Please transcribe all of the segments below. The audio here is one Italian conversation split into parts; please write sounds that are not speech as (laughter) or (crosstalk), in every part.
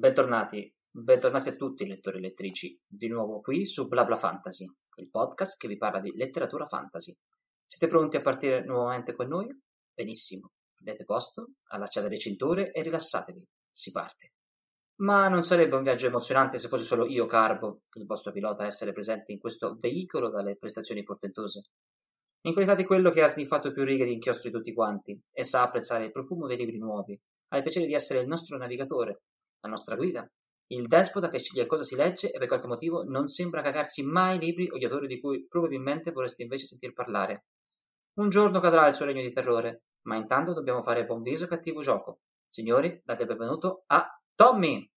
Bentornati, bentornati a tutti lettori e lettrici, di nuovo qui su BlaBla Fantasy, il podcast che vi parla di letteratura fantasy. Siete pronti a partire nuovamente con noi? Benissimo, prendete posto, allacciate le cinture e rilassatevi, si parte. Ma non sarebbe un viaggio emozionante se fossi solo io, Carbo, il vostro pilota, a essere presente in questo veicolo dalle prestazioni portentose. In qualità di quello che ha sniffato più righe di inchiostro di tutti quanti e sa apprezzare il profumo dei libri nuovi, ha il piacere di essere il nostro navigatore la nostra guida, il despota che sceglie cosa si legge e per qualche motivo non sembra cagarsi mai i libri o gli autori di cui probabilmente vorresti invece sentir parlare. Un giorno cadrà il suo regno di terrore, ma intanto dobbiamo fare buon viso e cattivo gioco. Signori, date il benvenuto a Tommy!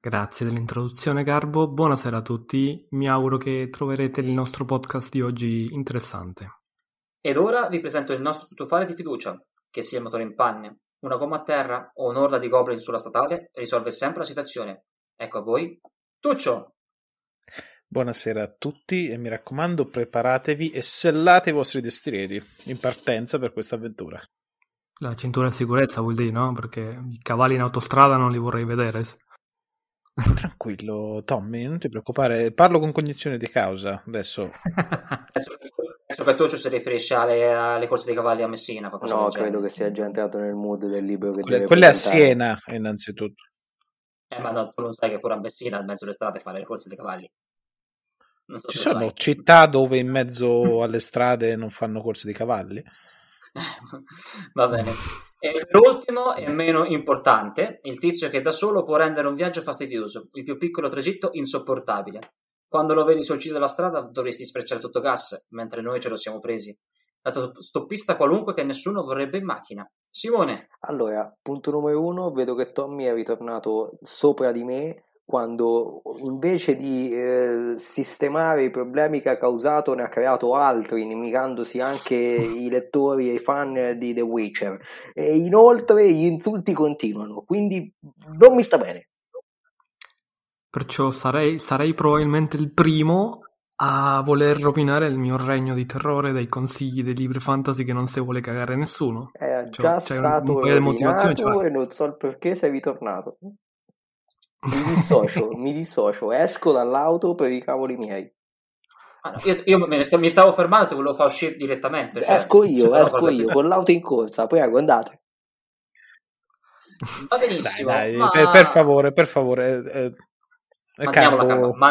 Grazie dell'introduzione Garbo, buonasera a tutti, mi auguro che troverete il nostro podcast di oggi interessante. Ed ora vi presento il nostro tuttofare di fiducia, che sia il motore in panne, una gomma a terra o un'orda di goblin sulla statale risolve sempre la situazione. Ecco a voi, Tuccio! Buonasera a tutti e mi raccomando preparatevi e sellate i vostri destrieri in partenza per questa avventura. La cintura in sicurezza vuol dire, no? Perché i cavalli in autostrada non li vorrei vedere. (laughs) Tranquillo, Tommy, non ti preoccupare, parlo con cognizione di causa adesso. (laughs) Soprattutto si riferisce alle, alle corse dei cavalli a Messina. No, credo che sia già entrato nel mood del libro. Che quelle, quelle a Siena, innanzitutto. Eh, ma no, tu non sai che pure a Messina, in mezzo alle strade, fare le corse dei cavalli. So Ci sono sai. città dove in mezzo (laughs) alle strade non fanno corse dei cavalli? (laughs) Va bene. E l'ultimo e meno importante, il tizio che da solo può rendere un viaggio fastidioso, il più piccolo tragitto insopportabile. Quando lo vedi sul ciglio della strada dovresti sprecciare tutto gas, mentre noi ce lo siamo presi. La stoppista qualunque che nessuno vorrebbe in macchina. Simone. Allora, punto numero uno, vedo che Tommy è ritornato sopra di me quando invece di eh, sistemare i problemi che ha causato ne ha creato altri, inimicandosi anche i lettori e i fan di The Witcher. E inoltre gli insulti continuano, quindi non mi sta bene. Perciò sarei, sarei probabilmente il primo a voler rovinare il mio regno di terrore dai consigli dei libri fantasy che non se vuole cagare nessuno. È cioè, già cioè, stato un, un e non so il perché sei ritornato. Mi dissocio, (laughs) mi dissocio, esco dall'auto per i cavoli miei. Ah, io, io mi, stavo, fermando e ti volevo far uscire direttamente. Cioè, esco io, esco io, con l'auto in corsa, poi andate. Va benissimo. Dai, dai, ma... per, per, favore, per favore. Eh, eh Mandiamo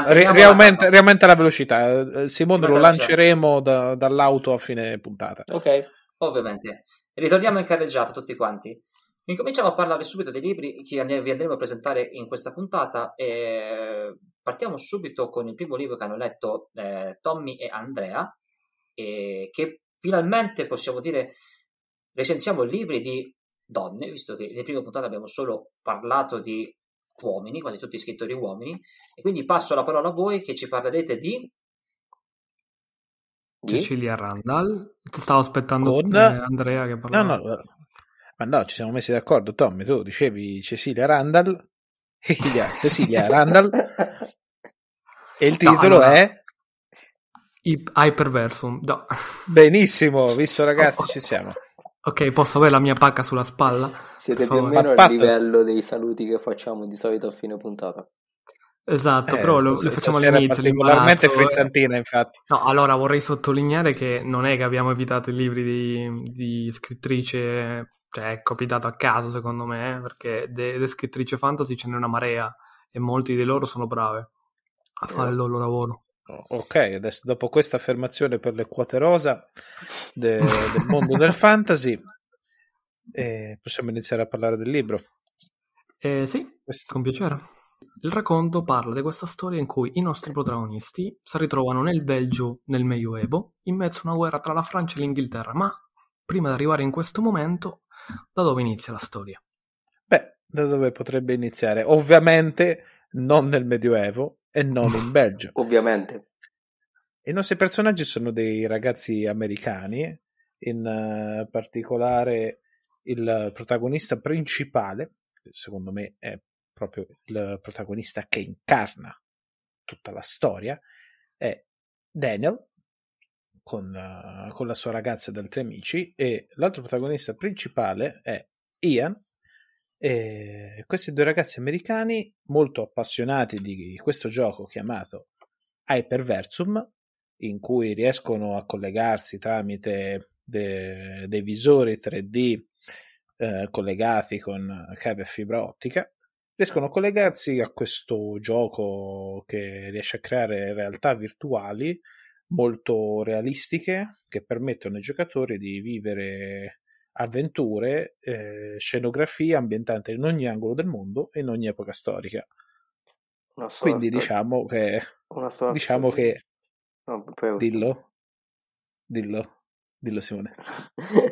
riaumenta, la riaumenta, la velocità. Eh, Simone lo lanceremo da, dall'auto a fine puntata. Ok, ovviamente. Ritorniamo in carreggiata tutti quanti. Incominciamo a parlare subito dei libri che vi andremo a presentare in questa puntata e partiamo subito con il primo libro che hanno letto eh, Tommy e Andrea e che finalmente possiamo dire recensiamo libri di donne, visto che nella prima puntata abbiamo solo parlato di uomini, quasi tutti scrittori uomini, e quindi passo la parola a voi che ci parlerete di... Cecilia Randall. Stavo aspettando Con... Andrea che parlava. No, no, eh, ma no, ci siamo messi d'accordo, Tommy, tu dicevi Cecilia Randall, (laughs) Cecilia, Cecilia Randall, e il titolo no, allora... è... Hyperversum, no. Benissimo, visto ragazzi, (laughs) ci siamo. Ok, posso avere la mia pacca sulla spalla? Siete più o meno al livello dei saluti che facciamo di solito a fine puntata. Esatto, eh, però lo, lo facciamo all'inizio. Particolarmente eh. frizzantina, infatti. No, allora vorrei sottolineare che non è che abbiamo evitato i libri di, di scrittrice, cioè è capitato a caso secondo me, eh, perché di scrittrice fantasy ce n'è una marea e molti di loro sono brave a fare eh. il loro lavoro. Ok, adesso dopo questa affermazione per le quote rosa de, del mondo del fantasy, eh, possiamo iniziare a parlare del libro. Eh, sì, questo. con piacere. Il racconto parla di questa storia in cui i nostri protagonisti si ritrovano nel Belgio nel Medioevo, in mezzo a una guerra tra la Francia e l'Inghilterra, ma prima di arrivare in questo momento, da dove inizia la storia? Beh, da dove potrebbe iniziare? Ovviamente non nel Medioevo, e non in Belgio. (laughs) Ovviamente. I nostri personaggi sono dei ragazzi americani, in eh, particolare il protagonista principale, secondo me è proprio il protagonista che incarna tutta la storia, è Daniel con, eh, con la sua ragazza ed altri amici e l'altro protagonista principale è Ian e questi due ragazzi americani, molto appassionati di questo gioco chiamato Hyperversum, in cui riescono a collegarsi tramite de- dei visori 3D eh, collegati con cable a fibra ottica, riescono a collegarsi a questo gioco che riesce a creare realtà virtuali molto realistiche che permettono ai giocatori di vivere avventure, eh, scenografie ambientate in ogni angolo del mondo e in ogni epoca storica. Sorta, Quindi diciamo che... Sorta, diciamo che... Diciamo no, dillo. Dillo. Dillo Simone.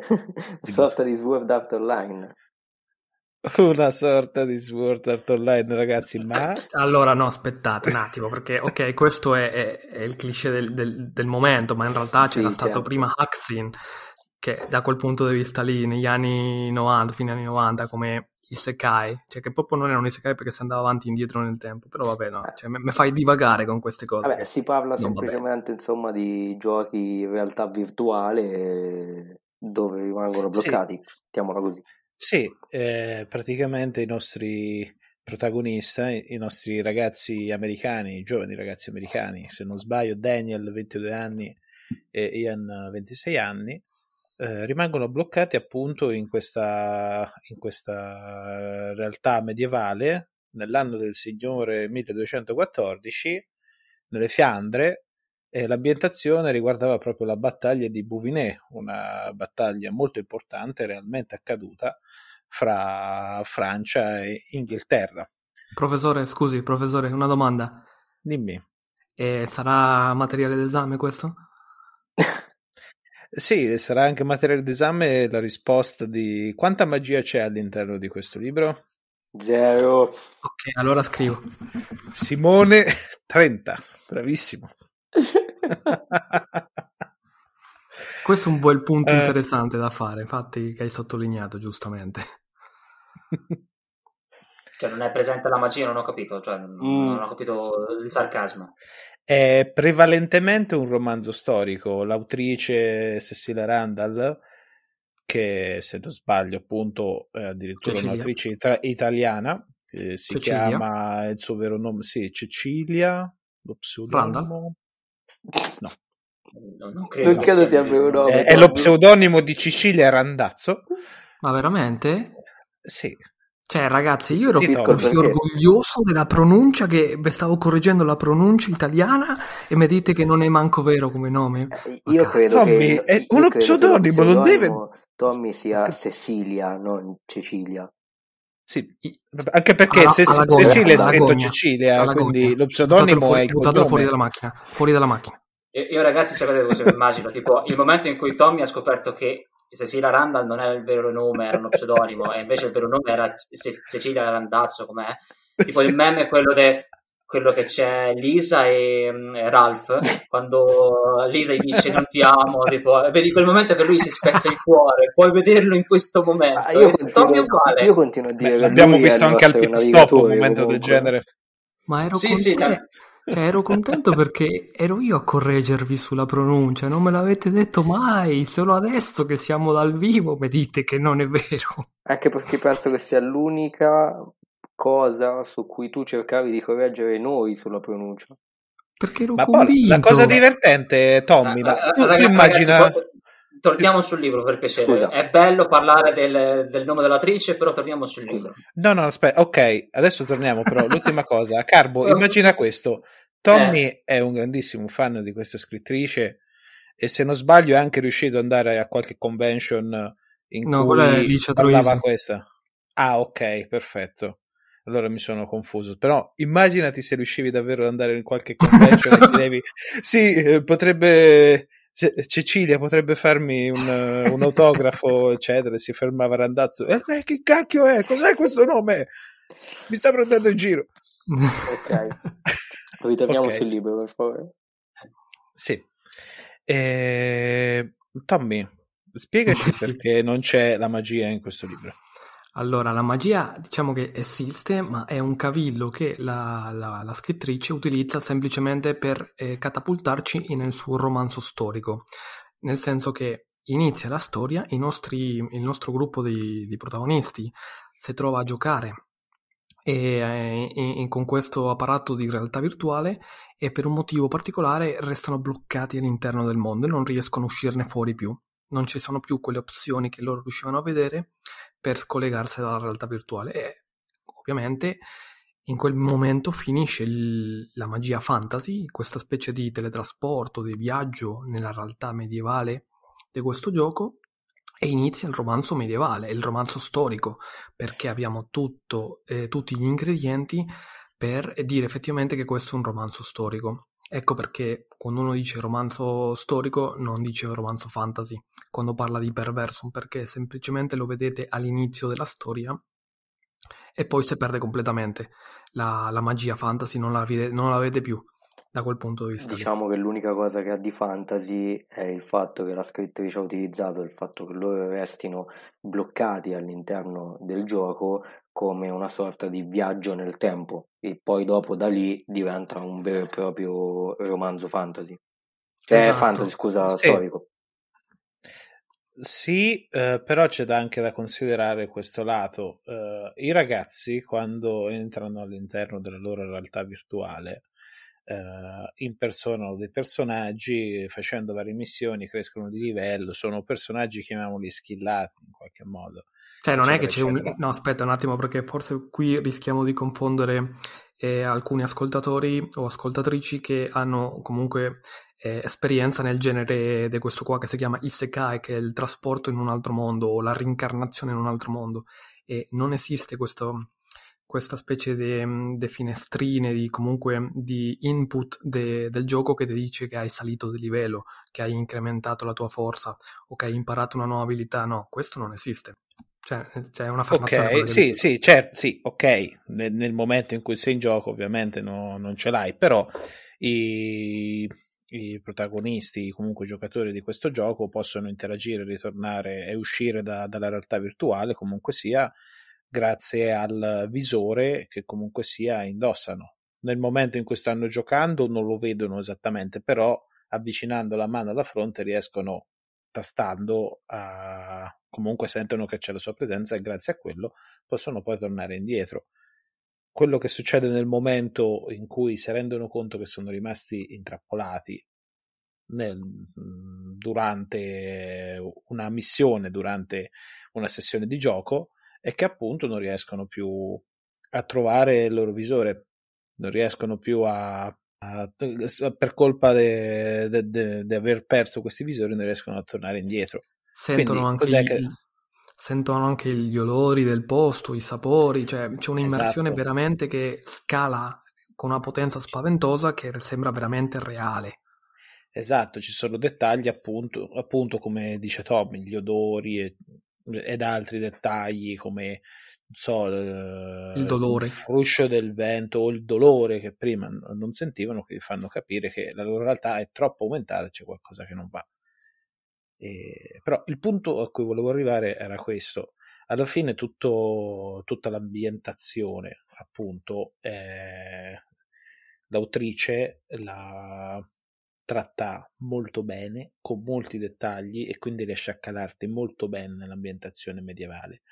Una (laughs) sorta di Sword Art Online. Una sorta di Sword Art Online, ragazzi, ma... Allora, no, aspettate un attimo, perché, ok, questo è, è, è il cliché del, del, del, momento, ma in realtà sì, c'era certo. stato prima Haxin che da quel punto di vista lì, negli anni 90, fine anni 90, come isekai, cioè che proprio non erano isekai perché si andava avanti e indietro nel tempo, però vabbè no, eh. cioè, mi fai divagare con queste cose. Vabbè, si parla non semplicemente insomma di giochi in realtà virtuale dove rimangono bloccati, sì. mettiamola così. Sì, eh, praticamente i nostri protagonisti, i nostri ragazzi americani, i giovani ragazzi americani, se non sbaglio Daniel 22 anni e Ian 26 anni, eh, rimangono bloccati appunto in questa, in questa eh, realtà medievale nell'anno del Signore 1214 nelle Fiandre e l'ambientazione riguardava proprio la battaglia di Bouvinet, una battaglia molto importante realmente accaduta fra Francia e Inghilterra. Professore, scusi, professore, una domanda. Dimmi. E sarà materiale d'esame questo? Sì, sarà anche materiale d'esame la risposta di quanta magia c'è all'interno di questo libro? Zero. Ok, allora scrivo. Simone 30, (laughs) bravissimo. (laughs) Questo è un bel punto eh. interessante eh. da fare, infatti che hai sottolineato giustamente. Cioè non è presente la magia, non ho capito, cioè, mm. non ho capito il sarcasmo. È prevalentemente un romanzo storico. L'autrice Cecilia Randall, che se non sbaglio appunto è addirittura Cecilia. un'autrice ita- italiana, eh, si Cecilia. chiama il suo vero nome, sì, Cecilia, lo pseudonimo... No. Non, non credo, non credo sia vero. È, è lo pseudonimo di Cecilia Randazzo. Ma veramente? Sì, cioè, ragazzi, io ero sì, no, perché... orgoglioso della pronuncia che stavo correggendo la pronuncia italiana e mi dite che non è manco vero come nome. Eh, io credo Tommy, che, è uno pseudonimo, non deve Tommy sia Cecilia, non Cecilia. Sì, anche perché alla, se, alla se, Cecilia è scritto Cecilia, quindi gogna. lo pseudonimo fuori, è il buttatelo fuori dalla macchina, fuori dalla macchina. Io, io ragazzi sapete cosa mi immagino, tipo il momento in cui Tommy ha scoperto che cioè, Cecilia Randall non è il vero nome, era uno pseudonimo, e invece il vero nome era Ce- Cecilia Randazzo, com'è? Tipo il meme è quello, de- quello che c'è Lisa e um, Ralph, quando Lisa gli dice non ti amo, tipo, vedi quel momento che lui si spezza il cuore, puoi vederlo in questo momento. Ah, io, continuo, io, continuo, a dire Beh, L'abbiamo visto anche al pit stop un momento comunque. del genere. Ma ero sì, sì, da, cioè, ero contento perché ero io a correggervi sulla pronuncia, non me l'avete detto mai, solo adesso che siamo dal vivo mi dite che non è vero. Anche perché penso che sia l'unica cosa su cui tu cercavi di correggere noi sulla pronuncia. Perché ero ma convinto. Paolo, la cosa divertente, Tommy, ah, ma, ma ah, tu, ragazzi, ah, tu immagina... Ragazzi, torniamo sul libro per piacere. Scusa. È bello parlare del, del, nome dell'attrice, però torniamo sul libro. No, no, aspetta, ok, adesso torniamo però. L'ultima cosa, Carbo, (laughs) immagina questo. Tommy eh. è un grandissimo fan di questa scrittrice e se non sbaglio è anche riuscito ad andare a qualche convention in no, cui parlava questa. Ah, ok, perfetto. Allora mi sono confuso, però immaginati se riuscivi davvero ad andare in qualche convention (laughs) devi... Sì, eh, potrebbe Ce- Cecilia potrebbe farmi un, eh, un autografo, eccetera. Si fermava Randazzo. E eh, che cacchio è? Cos'è questo nome? Mi sta prendendo in giro. Ok, ritorniamo okay. sul libro, per favore. Sì. Eh, Tommy, spiegaci (laughs) perché non c'è la magia in questo libro. Allora, la magia diciamo che esiste, ma è un cavillo che la, la, la scrittrice utilizza semplicemente per eh, catapultarci nel suo romanzo storico, nel senso che inizia la storia, nostri, il nostro gruppo di, di, protagonisti si trova a giocare e, eh, e, e con questo apparato di realtà virtuale e per un motivo particolare restano bloccati all'interno del mondo e non riescono a uscirne fuori più non ci sono più quelle opzioni che loro riuscivano a vedere per scollegarsi dalla realtà virtuale e ovviamente in quel momento finisce il, la magia fantasy, questa specie di teletrasporto, di viaggio nella realtà medievale di questo gioco e inizia il romanzo medievale, il romanzo storico, perché abbiamo tutto, eh, tutti gli ingredienti per dire effettivamente che questo è un romanzo storico. Ecco perché quando uno dice romanzo storico non dice romanzo fantasy, quando parla di perverso, perché semplicemente lo vedete all'inizio della storia e poi si perde completamente. La, la magia fantasy non la, vede, non la vede più da quel punto di vista. Diciamo che l'unica cosa che ha di fantasy è il fatto che la scrittrice ha utilizzato il fatto che loro restino bloccati all'interno del gioco come una sorta di viaggio nel tempo e poi dopo da lì diventa un vero e proprio romanzo fantasy. Eh, esatto. fantasy, scusa, sì. storico. Sì, eh, però c'è da anche da considerare questo lato. Eh, I ragazzi, quando entrano all'interno della loro realtà virtuale, eh, impersonano dei personaggi, facendo varie missioni, crescono di livello, sono personaggi, chiamiamoli skillati in qualche modo. Cioè non è che c'è un... No, aspetta un attimo perché forse qui rischiamo di confondere eh, alcuni ascoltatori o ascoltatrici che hanno comunque eh, esperienza nel genere di questo qua che si chiama Isekai, che è il trasporto in un altro mondo o la rincarnazione in un altro mondo. E non esiste questo questa specie di mm, finestrine, di, comunque di input de, del gioco che ti dice che hai salito di livello, che hai incrementato la tua forza o che hai imparato una nuova abilità. No, questo non esiste. Cioè, cioè una formazione. Ok, sì, sì, certo, sì, ok. Nel, nel, momento in cui sei in gioco ovviamente no, non ce l'hai, però i, i protagonisti, comunque i giocatori di questo gioco possono interagire, ritornare e uscire da, dalla realtà virtuale comunque sia grazie al visore che comunque sia indossano. Nel momento in cui stanno giocando non lo vedono esattamente, però avvicinando la mano alla fronte riescono tastando a... comunque sentono che c'è la sua presenza e grazie a quello possono poi tornare indietro. Quello che succede nel momento in cui si rendono conto che sono rimasti intrappolati nel, mm, durante una missione, durante una sessione di gioco, e che appunto non riescono più a trovare il loro visore, non riescono più a, a per colpa di aver perso questi visori, non riescono a tornare indietro. Sentono, Quindi, anche, i, che... sentono anche gli olori del posto, i sapori, cioè c'è un'immersione esatto. veramente che scala con una potenza spaventosa che sembra veramente reale. Esatto, ci sono dettagli appunto, appunto come dice Tommy, gli odori, e ed altri dettagli come so, il dolore, il fruscio del vento o il dolore che prima non sentivano, che fanno capire che la loro realtà è troppo aumentata, c'è qualcosa che non va. E, però il punto a cui volevo arrivare era questo. Alla fine tutto, tutta l'ambientazione, appunto, eh, l'autrice, la, tratta molto bene, con molti dettagli e quindi riesce a calarti molto bene nell'ambientazione medievale.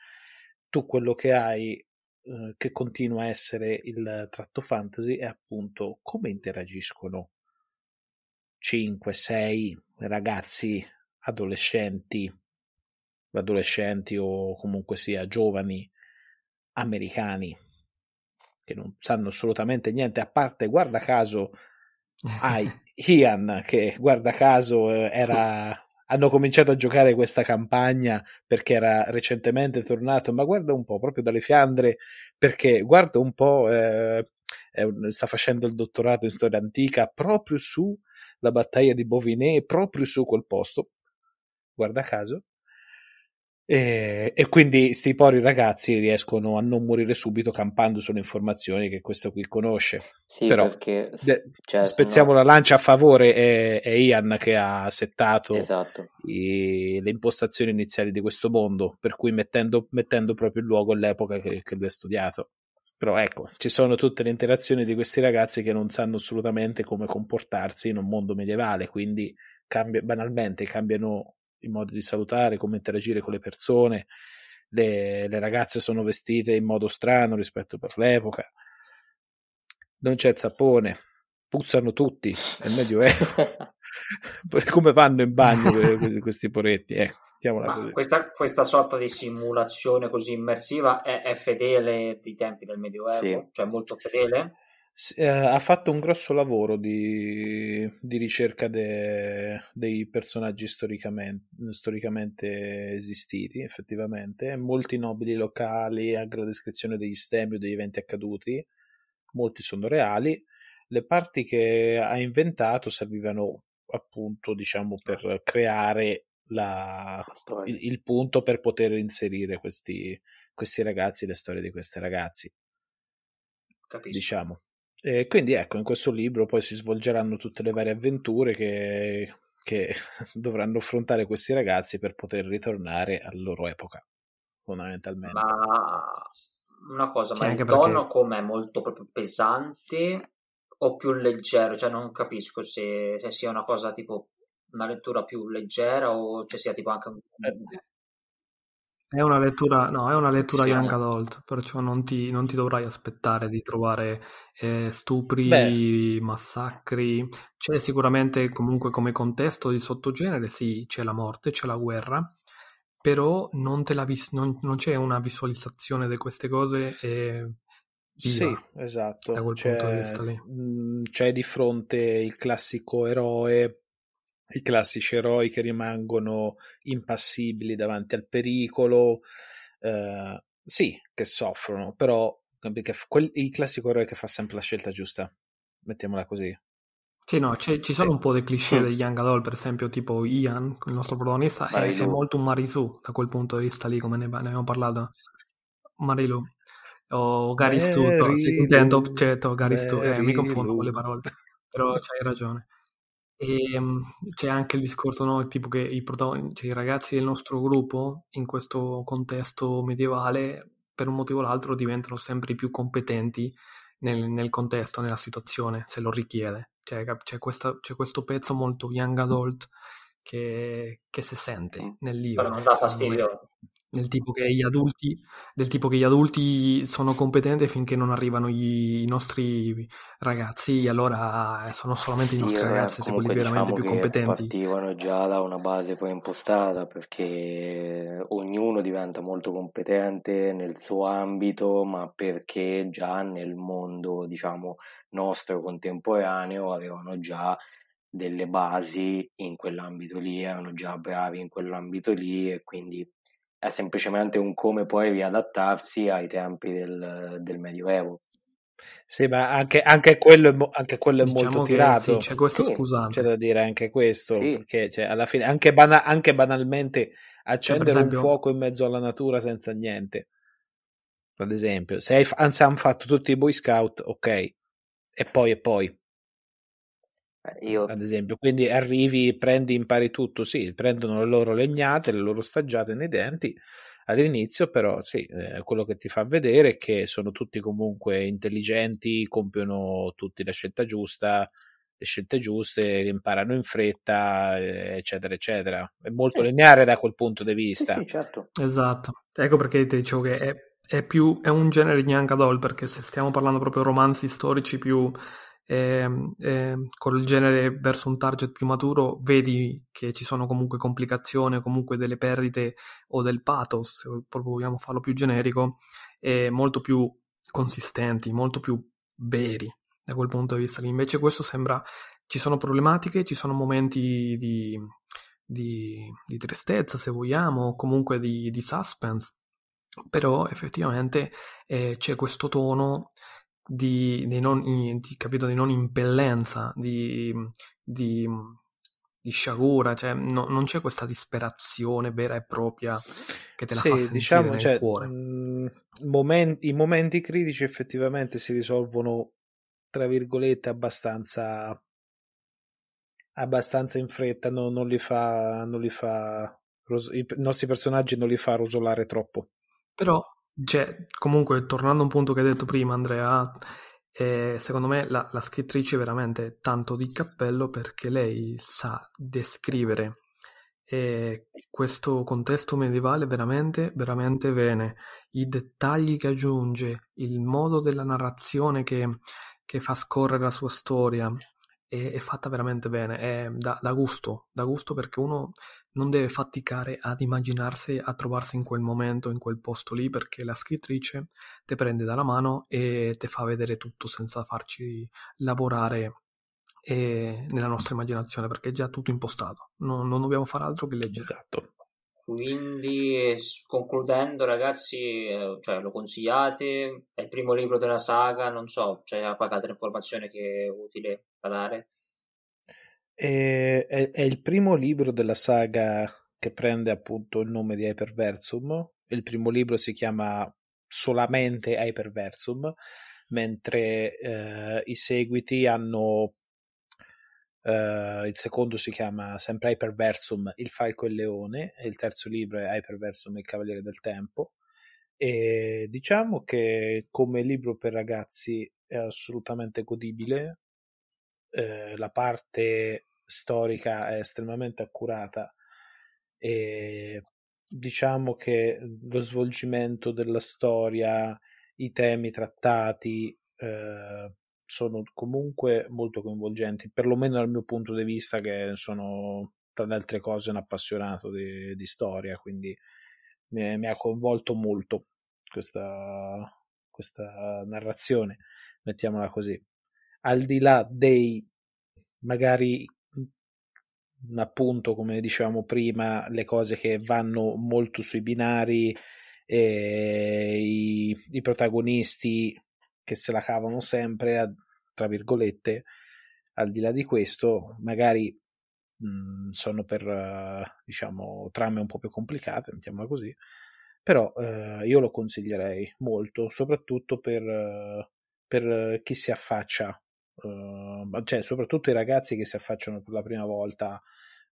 Tu quello che hai, eh, che continua a essere il tratto fantasy, è appunto come interagiscono 5, 6 ragazzi adolescenti, adolescenti o comunque sia giovani americani che non sanno assolutamente niente, a parte, guarda caso, (laughs) hai Ian, che guarda caso eh, era... (laughs) Hanno cominciato a giocare questa campagna perché era recentemente tornato, ma guarda un po', proprio dalle Fiandre, perché guarda un po', eh, sta facendo il dottorato in storia antica proprio su la battaglia di Bovinet, proprio su quel posto. Guarda caso, e, e quindi sti pori ragazzi riescono a non morire subito campando sulle informazioni che questo qui conosce. Sì, Però, perché de- cioè, spezziamo no... la lancia a favore, è, è Ian che ha settato esatto. i, le impostazioni iniziali di questo mondo, per cui mettendo, mettendo proprio in luogo l'epoca che, che lui ha studiato. Però ecco, ci sono tutte le interazioni di questi ragazzi che non sanno assolutamente come comportarsi in un mondo medievale, quindi cambia, banalmente cambiano i modo di salutare, come interagire con le persone. Le, le ragazze sono vestite in modo strano rispetto per l'epoca. Non c'è il sapone, puzzano tutti nel Medioevo. Eh. (laughs) come vanno in bagno (laughs) questi, questi poretti? Ecco. Questa, questa, sorta di simulazione così immersiva è, è fedele dei tempi del Medioevo, sì. cioè molto fedele? eh, ha fatto un grosso lavoro di, di ricerca de, dei personaggi storicamente, storicamente, esistiti, effettivamente, molti nobili locali, anche la descrizione degli stemmi o degli eventi accaduti, molti sono reali, le parti che ha inventato servivano appunto diciamo ah. per creare la, il, il, punto per poter inserire questi, questi ragazzi, le storie di questi ragazzi. Capisco. Diciamo. E quindi ecco, in questo libro poi si svolgeranno tutte le varie avventure che, che (laughs) dovranno affrontare questi ragazzi per poter ritornare alla loro epoca, fondamentalmente. Ma una cosa, sì, ma il tono perché... com'è molto proprio pesante o più leggero? Cioè non capisco se, se sia una cosa tipo una lettura più leggera o ci cioè sia tipo anche un... Eh, è una lettura, no, è una lettura sì, young eh. adult, perciò non ti, non ti dovrai aspettare di trovare eh, stupri, Beh. massacri. C'è sicuramente comunque come contesto di sottogenere, sì, c'è la morte, c'è la guerra, però non, vis- non, non c'è una visualizzazione di queste cose eh, sì, esatto. da quel c'è, cioè, punto di vista lì. C'è di fronte il classico eroe i classici eroi che rimangono impassibili davanti al pericolo, eh, sì, che soffrono, però quel, il classico eroe che fa sempre la scelta giusta, mettiamola così. Sì, no, ci sono un po' dei cliché mm. degli Young Adult, per esempio, tipo Ian, il nostro protagonista, è, è, molto un Marisu da quel punto di vista lì, come ne, ne abbiamo parlato. Marilu. O oh, Garistu, eh, sì, intendo, certo, Garistu, eh, mi confondo con le parole, però c'hai ragione. (laughs) E ehm, c'è anche il discorso, no, tipo che i, cioè, i ragazzi del nostro gruppo, in questo contesto medievale, per un motivo o l'altro diventano sempre più competenti nel, nel contesto, nella situazione, se lo richiede. Cioè, c'è, questa, c'è questo pezzo molto young adult che, che si sente mm. nel libro. Però non dà fastidio. Del tipo, adulti, del tipo che gli adulti, sono competenti finché non arrivano gli, i nostri ragazzi, allora eh, sono solamente sì, i nostri ragazzi se quelli veramente diciamo più competenti. Partivano già da una base poi impostata perché ognuno diventa molto competente nel suo ambito, ma perché già nel mondo, diciamo, nostro contemporaneo avevano già delle basi in quell'ambito lì, erano già bravi in quell'ambito lì e quindi è semplicemente un come poi riadattarsi ai tempi del, del Medioevo. Sì, ma anche, anche, quello, anche quello, è diciamo molto tirato. Sì, c'è questo sì, scusante. C'è da dire anche questo, sì. perché cioè, alla fine, anche, bana- anche banalmente, cioè, accendere cioè, esempio... un fuoco in mezzo alla natura senza niente. Ad esempio, se, hai, se hanno fatto tutti i Boy Scout, ok, e poi e poi. Eh, io... Ad esempio, quindi arrivi, prendi, impari tutto, sì, prendono le loro legnate, le loro stagiate nei denti all'inizio, però sì, eh, quello che ti fa vedere è che sono tutti comunque intelligenti, compiono tutti la scelta giusta, le scelte giuste, imparano in fretta, eh, eccetera, eccetera. È molto sì. lineare da quel punto di vista. Sì, sì certo. Esatto. Ecco perché ti dicevo che è, è più, è un genere di Young Adult, perché se stiamo parlando proprio romanzi storici più eh, eh, col genere verso un target più maturo, vedi che ci sono comunque complicazioni, o comunque delle perdite o del pathos, se proprio vogliamo farlo più generico, eh, molto più consistenti, molto più veri da quel punto di vista lì. Invece questo sembra, ci sono problematiche, ci sono momenti di, di, di tristezza, se vogliamo, o comunque di, di suspense, però effettivamente eh, c'è questo tono di, di, non, di, capito, di non impellenza, di, di, di sciagura, cioè no, non c'è questa disperazione vera e propria che te la sì, fa sentire diciamo, nel cioè, cuore. Mhmm, momenti, I momenti critici effettivamente si risolvono, tra virgolette, abbastanza abbastanza in fretta, no, non, li fa, non li fa i nostri personaggi non li fa rosolare troppo. Però cioè, comunque, tornando a un punto che hai detto prima, Andrea, eh, secondo me la, la, scrittrice è veramente tanto di cappello perché lei sa descrivere eh, questo contesto medievale veramente, veramente bene. I dettagli che aggiunge, il modo della narrazione che, che fa scorrere la sua storia, è, è fatta veramente bene, è da, da, gusto, da gusto perché uno non deve faticare ad immaginarsi a trovarsi in quel momento, in quel posto lì, perché la scrittrice te prende dalla mano e te fa vedere tutto senza farci lavorare eh, nella nostra immaginazione, perché è già tutto impostato, no, non dobbiamo fare altro che leggere. Esatto. Quindi, concludendo, ragazzi, eh, cioè, lo consigliate? È il primo libro della saga? Non so, c'è qualche altra informazione che è utile parlare. E, è, è, il primo libro della saga che prende appunto il nome di Hyperversum. Il primo libro si chiama solamente Hyperversum, mentre eh, i seguiti hanno. Eh, il secondo si chiama sempre Hyperversum, il falco e il leone, e il terzo libro è Hyperversum, il cavaliere del tempo. E diciamo che come libro per ragazzi è assolutamente godibile, eh, la parte storica è estremamente accurata e diciamo che lo svolgimento della storia, i temi trattati eh, sono comunque molto coinvolgenti, perlomeno dal mio punto di vista che sono tra le altre cose un appassionato di, di storia, quindi mi, mi, ha coinvolto molto questa, questa narrazione, mettiamola così al di là dei magari mhmm, appunto come dicevamo prima le cose che vanno molto sui binari eh, i, i, protagonisti che se la cavano sempre a, tra virgolette al di là di questo magari mh, mhmm, sono per diciamo trame un po' più complicate mettiamola così però eh, io lo consiglierei molto soprattutto per, per chi si affaccia uh, cioè soprattutto i ragazzi che si affacciano per la prima volta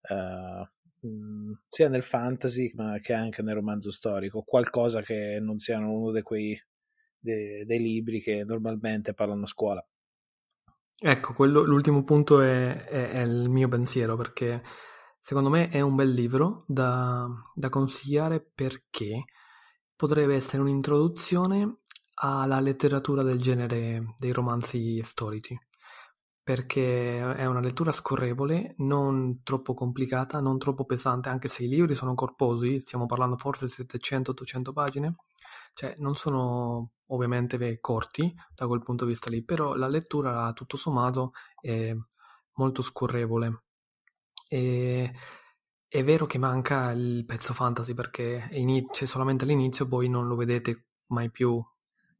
uh, eh, mh, mm, sia nel fantasy ma che anche nel romanzo storico, qualcosa che non siano uno di quei de, dei libri che normalmente parlano a scuola. Ecco, quello, l'ultimo punto è, è, è il mio pensiero perché secondo me è un bel libro da, da consigliare perché potrebbe essere un'introduzione alla letteratura del genere dei romanzi storici perché è una lettura scorrevole, non troppo complicata, non troppo pesante, anche se i libri sono corposi, stiamo parlando forse di 700-800 pagine, cioè non sono ovviamente corti da quel punto di vista lì, però la lettura tutto sommato è molto scorrevole. E è vero che manca il pezzo fantasy perché c'è cioè solamente all'inizio, poi non lo vedete mai più,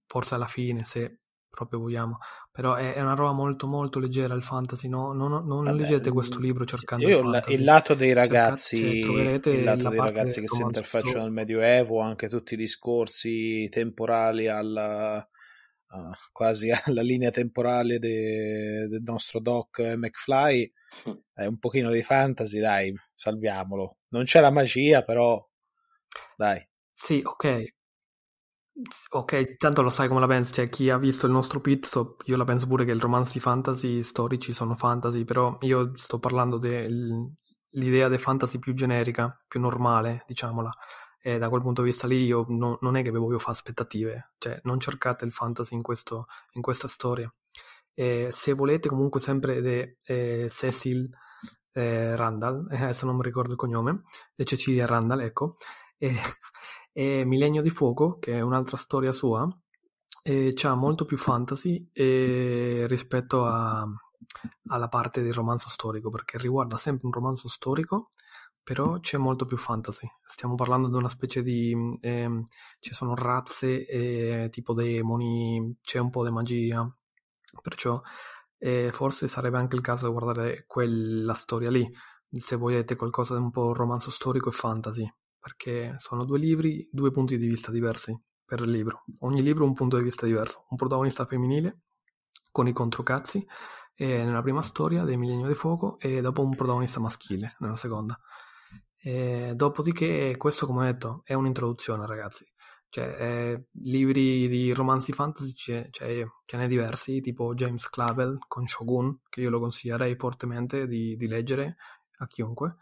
forse alla fine se proprio vogliamo, però è, è, una roba molto molto leggera il fantasy, no? non, non, non Vabbè, leggete mm, questo libro cercando io il, fantasy, il lato dei cioè, ragazzi, cercate, troverete il lato dei ragazzi che si interfacciano al Medioevo, anche tutti i discorsi temporali alla, uh, quasi (laughs) alla linea temporale de, del nostro doc McFly, hm. è un pochino di fantasy, dai, salviamolo. Non c'è la magia, però dai. Sì, ok, Ok, tanto lo sai come la pensi, cioè chi ha visto il nostro pit stop, io la penso pure che il romanzi fantasy storici sono fantasy, però io sto parlando dell'idea del fantasy più generica, più normale, diciamola. E da quel punto di vista lì io no, non è che voglio fare aspettative, cioè non cercate il fantasy in, questo, in questa storia. E se volete comunque sempre de, eh, Cecil eh, Randall, (laughs) adesso non mi ricordo il cognome, de Cecilia Randall, ecco, e, e Millennio di Fuoco, che è un'altra storia sua, e c'ha molto più fantasy rispetto a, alla parte del romanzo storico, perché riguarda sempre un romanzo storico, però c'è molto più fantasy. Stiamo parlando di una specie di... Eh, ci sono razze, eh, tipo demoni, c'è un po' di magia, perciò eh, forse sarebbe anche il caso di guardare quella storia lì, se volete qualcosa di un po' romanzo storico e fantasy, perché sono due libri, due punti di vista diversi per il libro. Ogni libro un punto di vista diverso. Un protagonista femminile con i controcazzi eh, nella prima storia del Millennio di Fuoco e dopo un protagonista maschile nella seconda. E dopodiché, questo come ho detto è un'introduzione ragazzi. Cioè, eh, libri di romanzi fantasy ce, cioè, ce n'è diversi, tipo James Clavel con Shogun, che io lo consiglierei fortemente di, di leggere a chiunque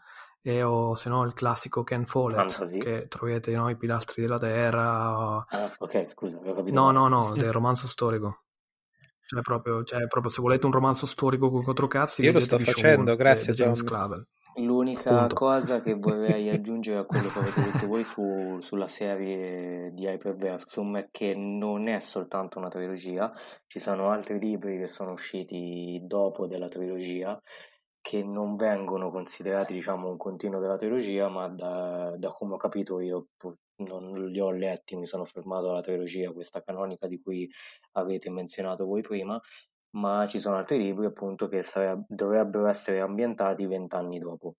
e o se no il classico Ken Follett Fantasy. che troverete no, i pilastri della terra ah, ok scusa avevo capito no no no (laughs) del romanzo storico cioè proprio, cioè proprio, se volete un romanzo storico con quattro cazzi io lo sto facendo Moon, grazie di James Clavel l'unica Punto. cosa che (laughs) vorrei aggiungere a quello che avete detto voi su, sulla serie di Hyperversum è che non è soltanto una trilogia ci sono altri libri che sono usciti dopo della trilogia che non vengono considerati diciamo un continuo della trilogia ma da, da come ho capito io non li ho letti, mi sono fermato alla trilogia questa canonica di cui avete menzionato voi prima, ma ci sono altri libri appunto che sareb- dovrebbero essere ambientati vent'anni dopo.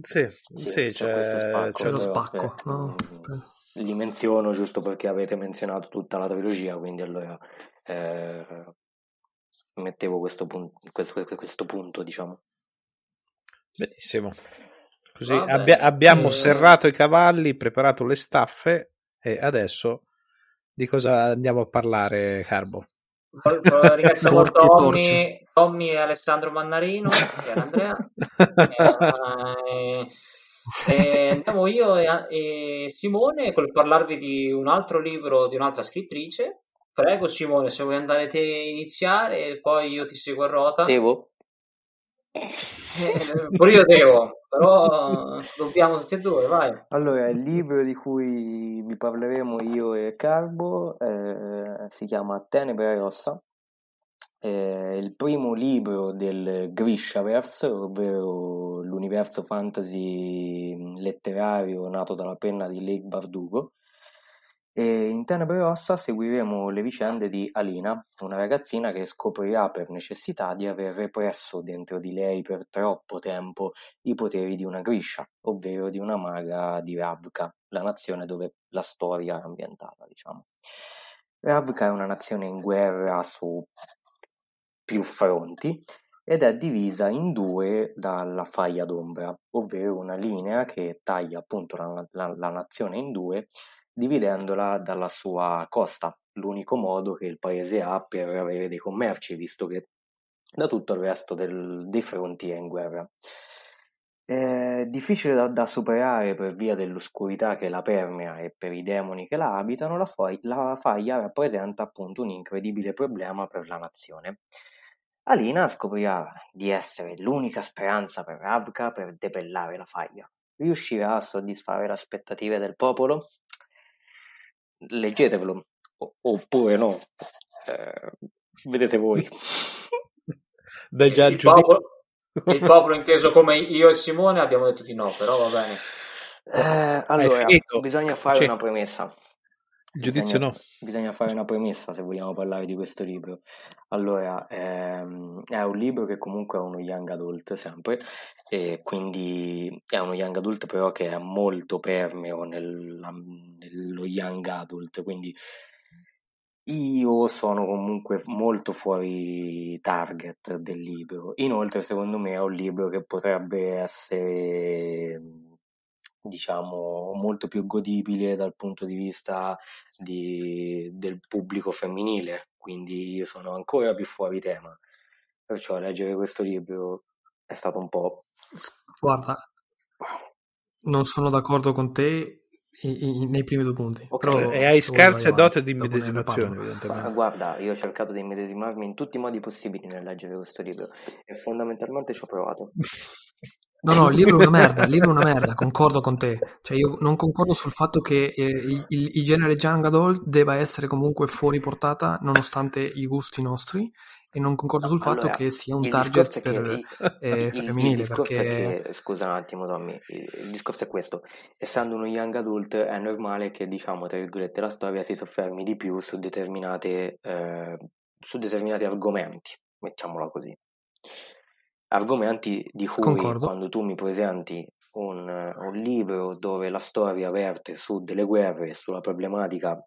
Sì, sì, sì c'è, c'è, spacco, c'è lo spacco. Che, eh, no? Mm, li menziono giusto perché avete menzionato tutta la trilogia, quindi allora eh, mettevo questo, pun- questo, questo punto, diciamo. Benissimo. Così abbi- abbiamo eh... serrato i cavalli, preparato le staffe e adesso di cosa andiamo a parlare, Carbo? (laughs) ringrazio torci, Tommy, Tommy e Alessandro Mannarino (laughs) e Andrea. e, eh, e, eh, andiamo io e, e Simone per parlarvi di un altro libro di un'altra scrittrice. Prego Simone, se vuoi andare te a iniziare e poi io ti seguo a rota. Devo? Eh, pure io devo, però dobbiamo tutti e due, vai. Allora, il libro di cui vi parleremo io e Carbo eh, si chiama Tenebra Rossa, è eh, il primo libro del Grishaverse, ovvero l'universo fantasy mm, letterario nato dalla penna di Lake Bardugo, e in Tenebre Rossa seguiremo le vicende di Alina, una ragazzina che scoprirà per necessità di aver represso dentro di lei per troppo tempo i poteri di una Griscia, ovvero di una maga di Ravka, la nazione dove la storia è ambientata, diciamo. Ravka è una nazione in guerra su più fronti ed è divisa in due dalla faglia d'ombra, ovvero una linea che taglia appunto la, la, la nazione in due dividendola dalla sua costa, l'unico modo che il paese ha per avere dei commerci, visto che da tutto il resto del, dei fronti è in guerra. Eh, difficile da, da, superare per via dell'oscurità che la permea e per i demoni che la abitano, la, fo- la faglia rappresenta appunto un incredibile problema per la nazione. Alina scoprirà di essere l'unica speranza per Ravka per depellare la faglia. Riuscirà a soddisfare le aspettative del popolo? leggetevelo oppure no, eh, vedete voi. (laughs) da già il, popolo, il popolo inteso come io e Simone abbiamo detto di no, però va bene. Eh, allora, bisogna fare C'è. una premessa. Il giudizio bisogna, no. Bisogna fare una premessa se vogliamo parlare di questo libro. Allora, ehm, è un libro che comunque è uno young adult sempre, e quindi è uno young adult però che è molto permeo nel, nello young adult, quindi io sono comunque molto fuori target del libro. Inoltre, secondo me è un libro che potrebbe essere diciamo, molto più godibile dal punto di vista di, del pubblico femminile, quindi io sono ancora più fuori tema. Perciò leggere questo libro è stato un po'... Guarda, non sono d'accordo con te nei primi due punti. Okay. Però, e hai scarse dote di immedesimazione, Guarda, io ho cercato di immedesimarmi in tutti i modi possibili nel leggere questo libro e fondamentalmente ci ho provato. (laughs) No, no, il libro è una merda, il libro è una merda, (laughs) concordo con te. Cioè, io non concordo sul fatto che eh, il, il, genere Young Adult debba essere comunque fuori portata nonostante i gusti nostri e non concordo sul allora, fatto che sia un target per, che, eh, il, femminile. Il perché... che, scusa un attimo Tommy, il discorso è questo, essendo uno Young Adult è normale che diciamo tra virgolette la storia si soffermi di più su, eh, su determinati argomenti, mettiamola così argomenti di cui Concordo. quando tu mi presenti un, un, libro dove la storia verte su delle guerre, e sulla problematica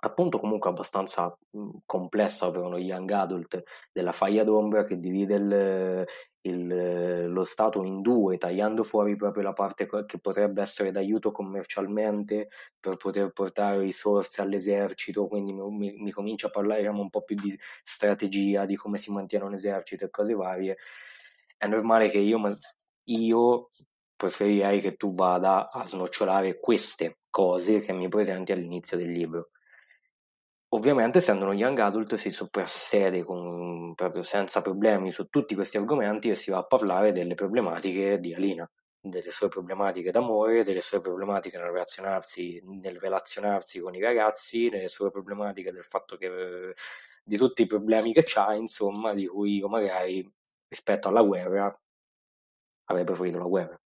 appunto comunque abbastanza complessa per uno young adult della faglia d'ombra che divide il, il, lo Stato in due, tagliando fuori proprio la parte che potrebbe essere d'aiuto commercialmente per poter portare risorse all'esercito, quindi mi, mi comincia a parlare diciamo, un po' più di strategia, di come si mantiene un esercito e cose varie è normale che io, io preferirei che tu vada a snocciolare queste cose che mi presenti all'inizio del libro. Ovviamente, essendo uno young adult, si soprassede con, proprio senza problemi su tutti questi argomenti e si va a parlare delle problematiche di Alina, delle sue problematiche d'amore, delle sue problematiche nel relazionarsi, nel relazionarsi con i ragazzi, delle sue problematiche del fatto che di tutti i problemi che ha, insomma, di cui io magari rispetto alla guerra avrei preferito la guerra.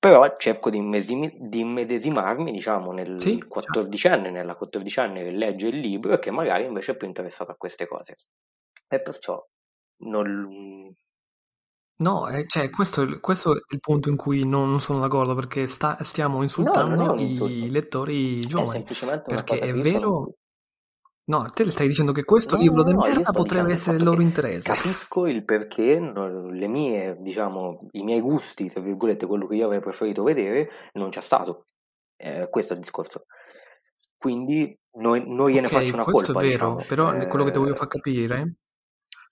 Però cerco di, immesimi, di immedesimarmi, diciamo, nel sì, 14enne, certo. nella 14enne che legge il libro e che magari invece è più interessato a queste cose. E perciò non... No, eh, cioè, questo, questo, è il punto in cui non sono d'accordo, perché sta, stiamo insultando no, i lettori giovani. È semplicemente una perché cosa è vero... No, te stai dicendo che questo no, libro no, di no, merda potrebbe essere il loro interesse. Capisco il perché le mie, diciamo, i miei gusti, tra virgolette, quello che io avrei preferito vedere, non c'è stato. Eh, questo è il discorso. Quindi noi, noi gliene okay, faccio una questo colpa. Questo è vero, diciamo. però eh... quello che ti voglio far capire...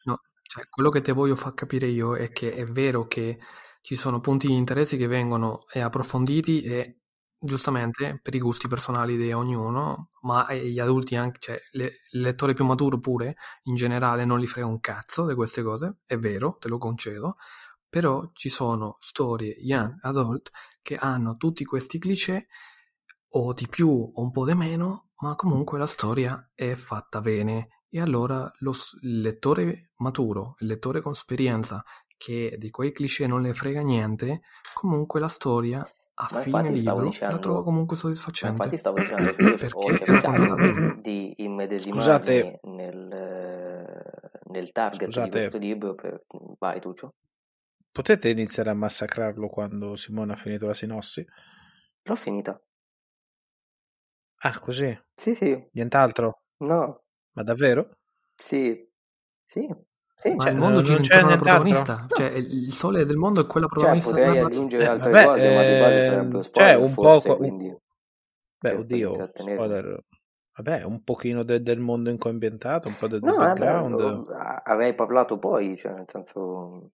No, cioè, quello che ti voglio far capire io è che è vero che ci sono punti di interesse che vengono eh, approfonditi e giustamente per i gusti personali di ognuno, ma gli adulti, anche, cioè le, il lettore più maturo pure, in generale non gli frega un cazzo di queste cose, è vero, te lo concedo, però ci sono storie young adult che hanno tutti questi cliché o di più o un po' di meno, ma comunque la storia è fatta bene. E allora lo, il lettore maturo, il lettore con esperienza, che di quei cliché non le frega niente, comunque la storia a ma fine libro dicendo, la trovo comunque soddisfacente. infatti stavo (clears throat) dicendo che io ho cercato di immedesimarmi Scusate. nel, nel target Scusate. di questo libro. Per... Vai Tuccio. Potete iniziare a massacrarlo quando Simone ha finito la sinossi? L'ho finita. Ah, così? Sì, sì. Nient'altro? No. Ma davvero? Sì. Sì. Sì, cioè, il mondo non, c'è una protagonista, no. cioè, il sole del mondo è quella protagonista. Cioè, potrei aggiungere eh, altre beh, cose, eh, ma di base eh, sarebbe cioè, un forse, quindi... Beh, certo, oddio, certo, spoiler... Vabbè, un pochino de- del mondo in cui è ambientato, un po' del no, eh, background. Vabbè, avrei parlato poi, cioè, nel senso...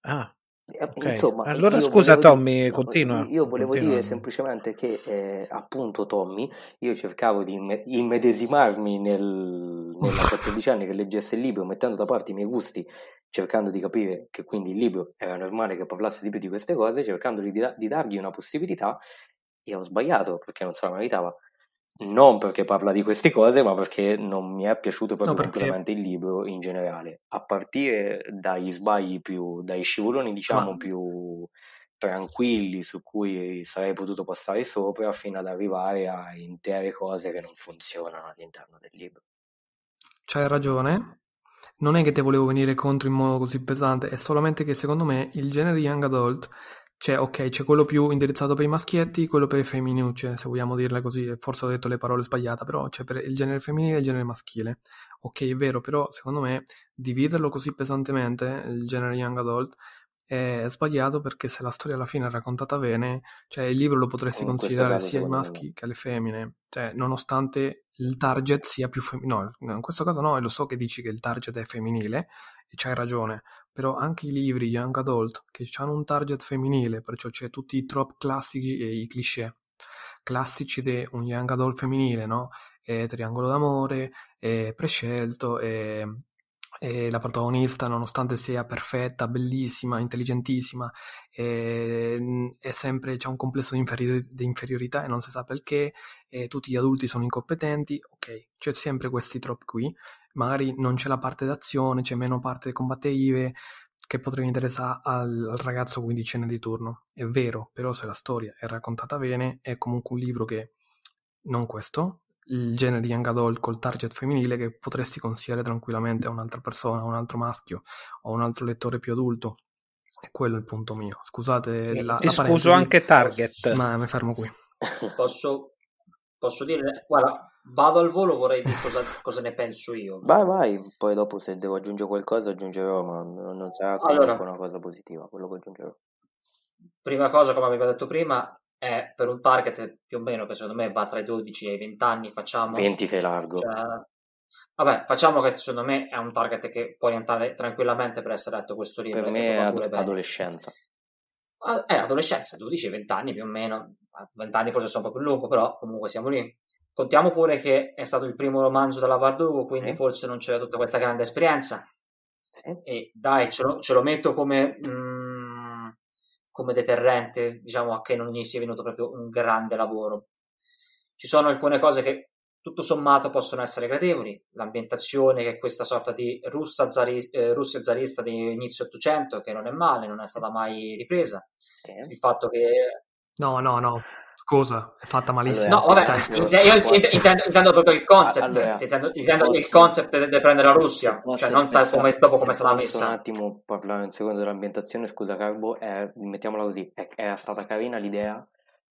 Ah, Okay. Insomma, allora scusa volevo, Tommy, continua. Io volevo continua. dire semplicemente che eh, appunto Tommy, io cercavo di immedesimarmi nel, nella 14 (laughs) anni che leggesse il libro, mettendo da parte i miei gusti, cercando di capire che quindi il libro era normale che parlasse di più di queste cose, cercando di, di dargli una possibilità e ho sbagliato perché non se la meritava non perché parla di queste cose, ma perché non mi è piaciuto proprio no, perché... il libro in generale, a partire dagli sbagli più, dai scivoloni diciamo ma... più tranquilli su cui sarei potuto passare sopra fino ad arrivare a intere cose che non funzionano all'interno del libro. C'hai ragione, non è che te volevo venire contro in modo così pesante, è solamente che secondo me il genere di young adult cioè, ok, c'è quello più indirizzato per i maschietti, quello per i femminucce, cioè, se vogliamo dirla così, forse ho detto le parole sbagliate, però c'è cioè, per il genere femminile e il genere maschile. Ok, è vero, però secondo me dividerlo così pesantemente, il genere young adult, è sbagliato perché se la storia alla fine è raccontata bene, cioè il libro lo potresti In oh, considerare sia ai maschi che alle femmine, cioè nonostante il target sia più femminile. No, in questo caso no, e lo so che dici che il target è femminile, e c'hai ragione, però anche i libri Young Adult che hanno un target femminile, perciò c'è tutti i trop classici e i cliché classici di un Young Adult femminile, no? È triangolo d'amore, è prescelto, è e la protagonista, nonostante sia perfetta, bellissima, intelligentissima, e, e mm, sempre c'è un complesso di, inferi- di, inferiorità e non si sa perché, tutti gli adulti sono incompetenti, ok, c'è sempre questi trop qui, magari non c'è la parte d'azione, c'è meno parte combattive che potrebbe interessare al, al ragazzo quindicenne di turno. È vero, però se la storia è raccontata bene, è comunque un libro che, non questo, il genere di young adult col target femminile che potresti consigliare tranquillamente a un'altra persona, a un altro maschio o a un altro lettore più adulto. E quello è il punto mio. Scusate eh, la, la scuso anche target. Ma mi fermo qui. (laughs) Posso, posso dire, guarda, vado al volo, vorrei dire cosa, cosa, ne penso io. Vai, vai, poi dopo se devo aggiungere qualcosa aggiungerò, ma non, non sarà comunque allora, una cosa positiva, quello che aggiungerò. Prima cosa, come avevo detto prima, è per un target più o meno che secondo me va tra i 12 e i 20 anni, facciamo... 20 sei largo. Cioè, vabbè, facciamo che secondo me è un target che può orientare tranquillamente per essere letto questo libro. Per me è ad- adolescenza. Ah, è adolescenza, 12-20 anni più o meno, 20 ah, anni forse sono un po' più lungo, però comunque siamo lì. Contiamo pure che è stato il primo romanzo della Bardugo, quindi eh. forse non c'è tutta questa grande esperienza. Sì. E dai, ce lo, ce lo metto come... Mh, mm, come deterrente, diciamo, a che non gli sia venuto proprio un grande lavoro. Ci sono alcune cose che tutto sommato possono essere gradevoli, l'ambientazione che è questa sorta di russa zari, eh, Russia zarista di inizio 800, che non è male, non è stata mai ripresa, okay. il fatto che... No, no, no, Scusa, è fatta malissimo. Allora, no, vabbè, cioè, io, intendo, intendo, proprio il concept, ah, allora, cioè, intendo, intendo posso, il concept di prendere la Russia, cioè non spezza, come, dopo come è stata messa. Un attimo, parlare un secondo dell'ambientazione, scusa Carbo, è, mettiamola così, è, era stata carina l'idea,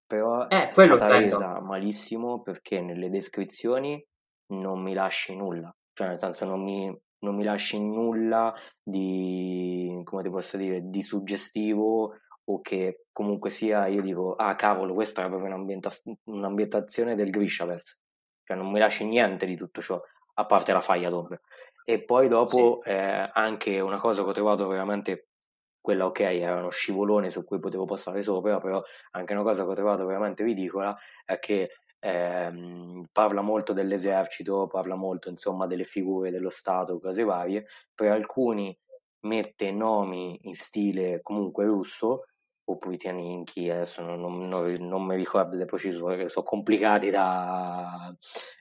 però eh, è stata resa malissimo perché nelle descrizioni non mi lasci nulla, cioè nel senso non mi, non mi lasci nulla di, come ti posso dire, di suggestivo o che comunque sia io dico, ah cavolo, questa è proprio un'ambientaz- un'ambientazione del Grishavels, cioè non mi lasci niente di tutto ciò, a parte la faglia d'ombra. E poi dopo sì. eh, anche una cosa che ho trovato veramente, quella ok, era uno scivolone su cui potevo passare sopra, però anche una cosa che ho trovato veramente ridicola è che eh, parla molto dell'esercito, parla molto insomma delle figure dello Stato, cose varie, per alcuni mette nomi in stile comunque russo, Putiani in adesso non, non, non, mi ricordo le procedure, sono complicati da,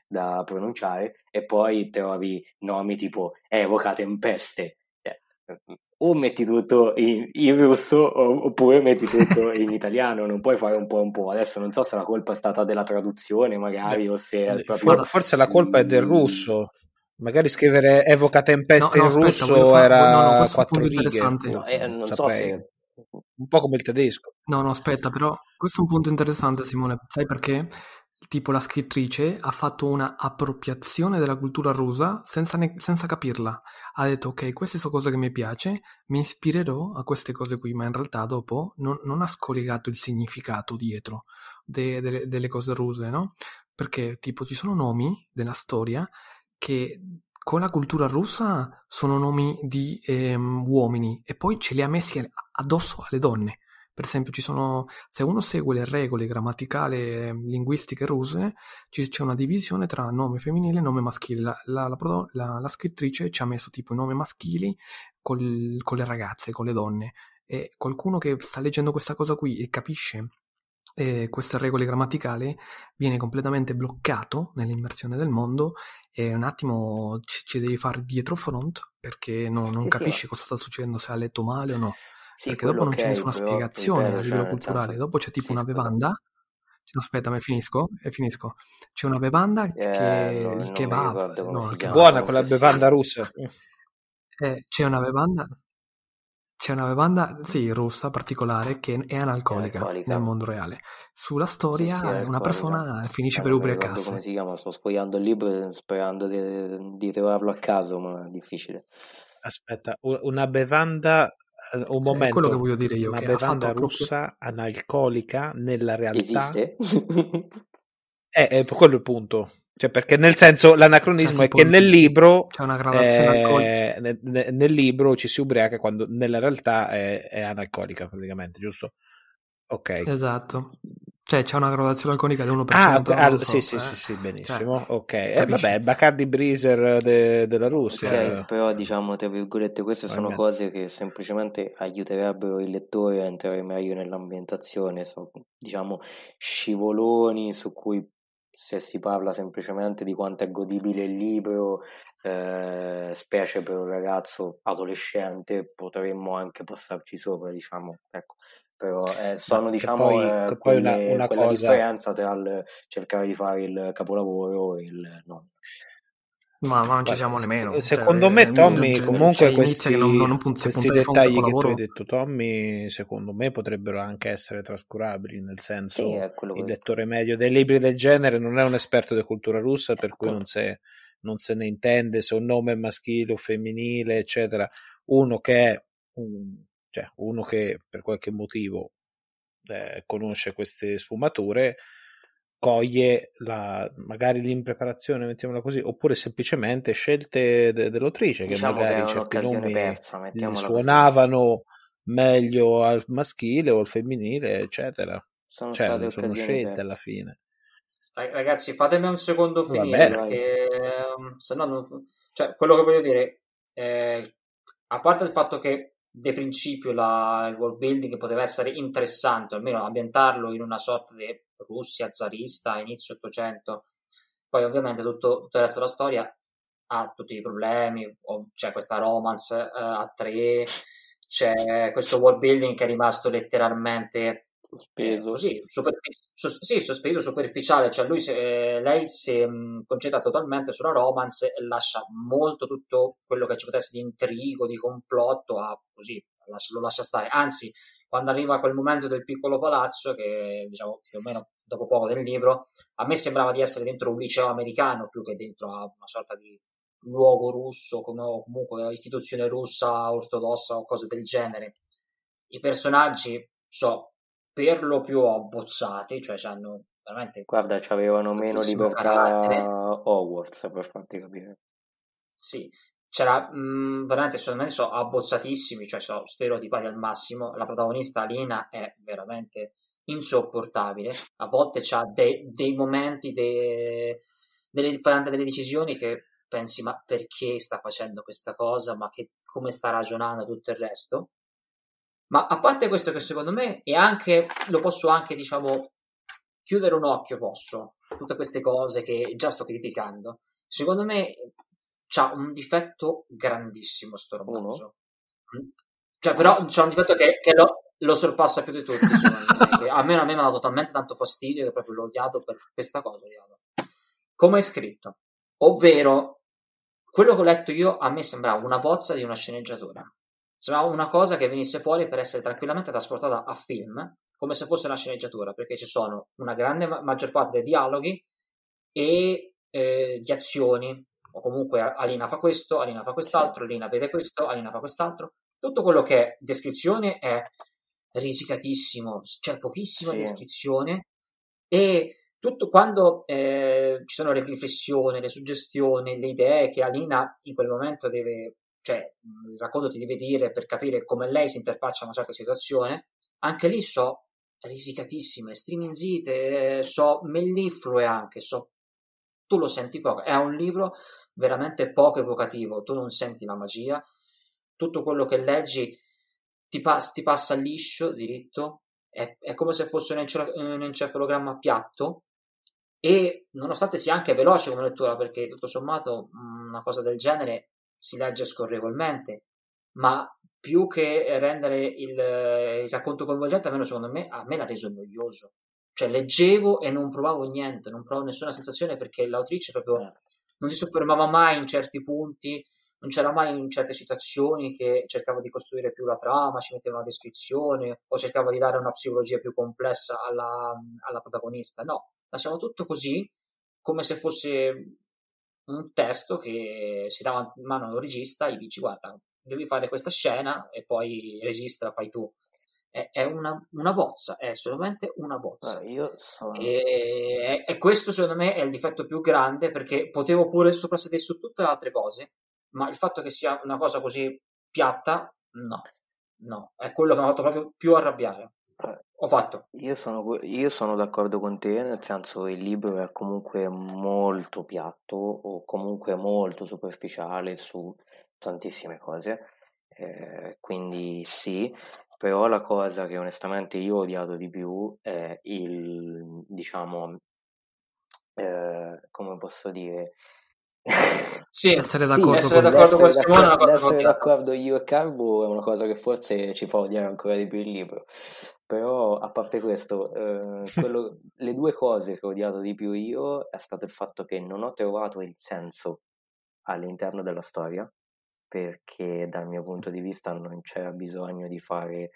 da pronunciare, e poi trovi nomi tipo Evoca Tempeste. Eh, mm, o metti tutto in, in russo oppure metti tutto (laughs) in italiano, non puoi fare un po' un po'. Adesso non so se la colpa è stata della traduzione, magari, o se eh, proprio... forse la colpa è del mm. russo. Magari scrivere Evoca Tempeste no, no, in aspetta, russo fa... era no, no, quattro righe. No, eh, non Saprei. so se un po' come il tedesco. No, no, aspetta, però questo è un punto interessante, Simone. Sai perché? Tipo la scrittrice ha fatto una appropriazione della cultura rusa senza, ne- senza capirla. Ha detto, ok, queste sono cose che mi piace, mi ispirerò a queste cose qui, ma in realtà dopo non, non ha scollegato il significato dietro de- de- delle cose russe, no? Perché tipo ci sono nomi della storia che con la cultura russa sono nomi di ehm, uomini e poi ce li ha messi addosso alle donne. Per esempio, sono, se uno segue le regole grammaticali e ehm, linguistiche russe, c'è una divisione tra nome femminile e nome maschile. La, la, la, la scrittrice ci ha messo tipo i nomi maschili col, con le ragazze, con le donne. E qualcuno che sta leggendo questa cosa qui e capisce eh, queste regole grammaticali viene completamente bloccato nell'immersione del mondo e un attimo ci, ci devi fare dietro front perché no, non sì, capisci sì. cosa sta succedendo, se ha letto male o no. Sì, perché dopo non c'è nessuna spiegazione a cioè, livello culturale, dopo c'è tipo una bevanda. No, aspetta, ma finisco? E finisco. C'è una bevanda eh, che va. No, buona quella bevanda russa. (laughs) Eh, c'è una bevanda c'è una bevanda, sì, russa particolare che è analcolica, nel mondo reale. Sulla storia sì, sì, una persona finisce per ubriacarsi. Come si chiama? Sto sfogliando il libro sperando di, di trovarlo a caso, ma è difficile. Aspetta, una bevanda eh, un momento. È quello che voglio dire io. Una bevanda russa proprio... analcolica nella realtà. Esiste? Eh, è, è quello il punto. Cioè, perché nel senso l'anacronismo è che nel libro c'è una gradazione eh, alcolica. Nel, nel, libro ci si ubriaca quando nella realtà è, è analcolica, praticamente, giusto? Ok. Esatto. Cioè, c'è una gradazione alcolica dell'1%. Ah, ah sì, so, sì, eh. sì, sì, cioè, benissimo. Cioè, ok. Eh, vabbè, Bacardi Breezer de, della Russia. Okay, però diciamo, tra virgolette, queste oh, sono cose che semplicemente aiuterebbero il lettore a entrare meglio nell'ambientazione. Sono, diciamo, scivoloni su cui se si parla semplicemente di quanto è godibile il libro, eh, specie per un ragazzo adolescente, potremmo anche passarci sopra, diciamo, ecco. Però eh, sono, diciamo, poi, eh, quelle, una, una cosa... differenza tra il cercare di fare il capolavoro e il non. Ma, ma non ci siamo nemmeno. Cioè, secondo me, Tommy, comunque, cioè, questi, non, non punti, questi dettagli che tu hai detto, Tommy, secondo me potrebbero anche essere trascurabili. Nel senso, sì, il lettore medio dei libri del genere non è un esperto di cultura russa, per ecco. cui non, se, non se ne intende se un nome è maschile o femminile, eccetera. Uno che è un, cioè, uno che per qualche motivo eh, conosce queste sfumature coglie la, magari l'impreparazione, mettiamola così, oppure semplicemente scelte de- dell'autrice che diciamo magari che certi nomi persa, suonavano meglio al maschile o al femminile, eccetera. Sono cioè, state sono scelte perse. alla fine. Ragazzi, fatemi un secondo finire perché ehm, se no non... cioè, quello che voglio dire eh, a parte il fatto che di principio la, il world building poteva essere interessante, almeno ambientarlo in una sorta di Russia zarista, inizio 800. Poi ovviamente tutto, tutto il resto della storia ha tutti i problemi, c'è questa romance uh, a tre, c'è questo world building che è rimasto letteralmente sospeso. Così, superfic- so- sì, sospeso, superficiale, cioè lui se, eh, lei si mh, concentra totalmente sulla romance e lascia molto tutto quello che ci potesse di intrigo, di complotto, a, così, lo lascia stare. Anzi, quando arriva quel momento del piccolo palazzo, che diciamo più o meno dopo poco del libro, a me sembrava di essere dentro un liceo americano più che dentro a una sorta di luogo russo come, o comunque istituzione russa ortodossa o cose del genere. I personaggi so per lo più abbozzati, cioè hanno veramente. Guarda, avevano meno libertà carattere. Hogwarts per farti capire. Sì, c'era mh, mm, veramente secondo sono abbozzatissimi, cioè sono stereotipati al massimo. La protagonista Alina è veramente insopportabile. A volte c'ha de- dei momenti, de- delle, delle decisioni che pensi ma perché sta facendo questa cosa, ma che, come sta ragionando tutto il resto. Ma a parte questo che secondo me è anche, lo posso anche diciamo chiudere un occhio posso, tutte queste cose che già sto criticando. Secondo me c'ha un difetto grandissimo sto romanzo. Uno? Mm. Cioè, però ah. c'è un difetto che, che lo, lo, sorpassa più di tutti. (laughs) a me, a mi ha dato talmente tanto fastidio che proprio l'ho odiato per questa cosa. Odiato. Come è scritto? Ovvero, quello che ho letto io a me sembrava una bozza di una sceneggiatura. Sembrava una cosa che venisse fuori per essere tranquillamente trasportata a film, come se fosse una sceneggiatura, perché ci sono una grande ma- maggior parte dei dialoghi e eh, di azioni o comunque Alina fa questo, Alina fa quest'altro, sì. Alina vede questo, Alina fa quest'altro. Tutto quello che è descrizione è risicatissimo, c'è cioè pochissima sì. descrizione e tutto quando eh, ci sono le riflessioni, le suggestioni, le idee che Alina in quel momento deve, cioè il racconto ti deve dire per capire come lei si interfaccia a una certa situazione, anche lì so risicatissime, striminzite, eh, so melliflue anche, so tu lo senti poco, è un libro veramente poco evocativo, tu non senti la magia, tutto quello che leggi ti, pas- ti passa liscio, diritto, è, è come se fosse un, ence- un, encefalogramma piatto e nonostante sia anche veloce come lettura, perché tutto sommato mm, una cosa del genere si legge scorrevolmente, ma più che rendere il, il racconto coinvolgente, almeno secondo me, a me l'ha reso noioso cioè, leggevo e non provavo niente, non provavo nessuna sensazione perché l'autrice proprio eh. non si soffermava mai in certi punti, non c'era mai in certe situazioni che cercava di costruire più la trama, ci metteva una descrizione o cercava di dare una psicologia più complessa alla, alla protagonista. No, lasciava tutto così, come se fosse un testo che si dava in mano a un regista, gli dici guarda, devi fare questa scena e poi registra, fai tu è, è una, una, bozza, è solamente una bozza. Ah, sono... e, e, questo secondo me è il difetto più grande perché potevo pure soprassedere su tutte le altre cose, ma il fatto che sia una cosa così piatta, no, no, è quello che mi ha fatto proprio più arrabbiare. Ho fatto. Io sono, io sono d'accordo con te, nel senso che il libro è comunque molto piatto o comunque molto superficiale su tantissime cose, eh, quindi sì, però la cosa che onestamente io ho odiato di più è il, diciamo, eh, come posso dire... sì, essere (laughs) d'accordo, sì, essere d'accordo con Simone è una cosa Essere d'accordo io e Carbo è una cosa che forse ci fa odiare ancora di più il libro. Però, a parte questo, eh, (laughs) quello, le due cose che ho odiato di più io è stato il fatto che non ho trovato il senso all'interno della storia perché dal mio punto di vista non c'era bisogno di fare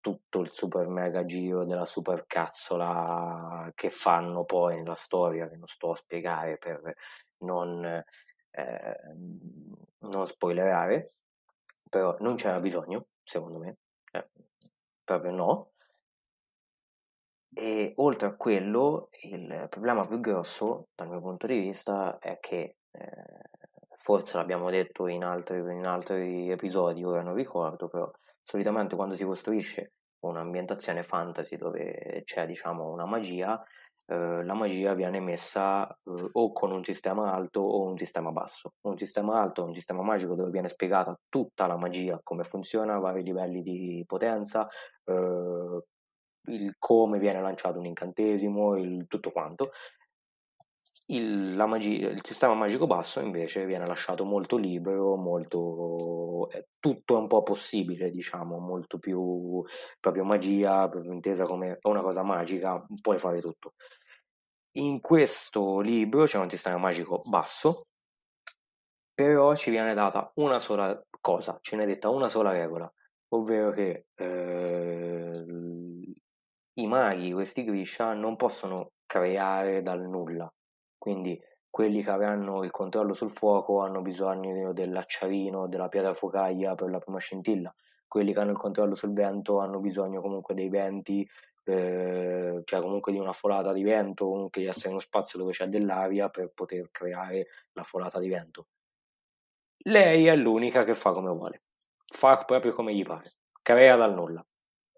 tutto il super mega giro della super cazzola che fanno poi nella storia, che non sto a spiegare per non, eh, non spoilerare, però non c'era bisogno, secondo me, eh, proprio no. E oltre a quello, il problema più grosso, dal mio punto di vista, è che eh, forse l'abbiamo detto in altri, in altri episodi, ora non ricordo, però solitamente quando si costruisce un'ambientazione fantasy dove c'è diciamo una magia, eh, la magia viene messa eh, o con un sistema alto o un sistema basso. Un sistema alto è un sistema magico dove viene spiegata tutta la magia, come funziona, vari livelli di potenza, eh, il come viene lanciato un incantesimo, il tutto quanto, il, magi- il, sistema magico basso invece viene lasciato molto libero, molto, eh, tutto è un po' possibile, diciamo, molto più proprio magia, proprio intesa come una cosa magica, puoi fare tutto. In questo libro c'è un sistema magico basso, però ci viene data una sola cosa, ce n'è detta una sola regola, ovvero che eh, i maghi, questi Grisha, non possono creare dal nulla, quindi quelli che avranno il controllo sul fuoco hanno bisogno dell'acciarino, della pietra focaglia per la prima scintilla, quelli che hanno il controllo sul vento hanno bisogno comunque dei venti, eh, cioè comunque di una folata di vento, comunque di essere in uno spazio dove c'è dell'aria per poter creare la folata di vento. Lei è l'unica che fa come vuole, fa proprio come gli pare, crea dal nulla.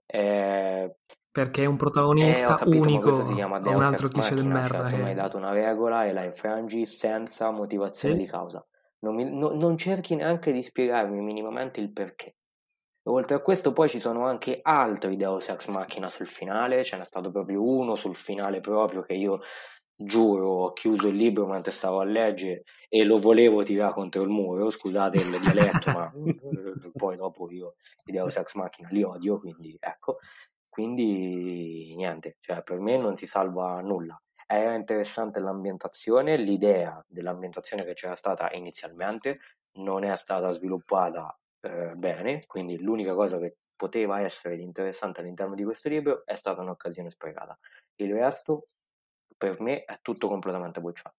Eh, perché è un eh, protagonista eh, capito, unico, si chiama Deus un altro tizio del merda. Certo, eh. hai dato una regola e la infrangi senza motivazione sì. di causa. Non, mi, no, non cerchi neanche di spiegarmi minimamente il perché. Oltre a questo, poi ci sono anche altri Deus Ex Machina sul finale, ce n'è stato proprio uno sul finale proprio che io giuro ho chiuso il libro mentre stavo a leggere e lo volevo tirare contro il muro, scusate il dialetto, ma (laughs) poi dopo io i Deus Ex Machina li odio, quindi ecco. Quindi niente, cioè, per me non si salva nulla. Era interessante l'ambientazione, l'idea dell'ambientazione che c'era stata inizialmente non è stata sviluppata eh, bene, quindi l'unica cosa che poteva essere interessante all'interno di questo libro è stata un'occasione sprecata. Il resto per me è tutto completamente bocciato.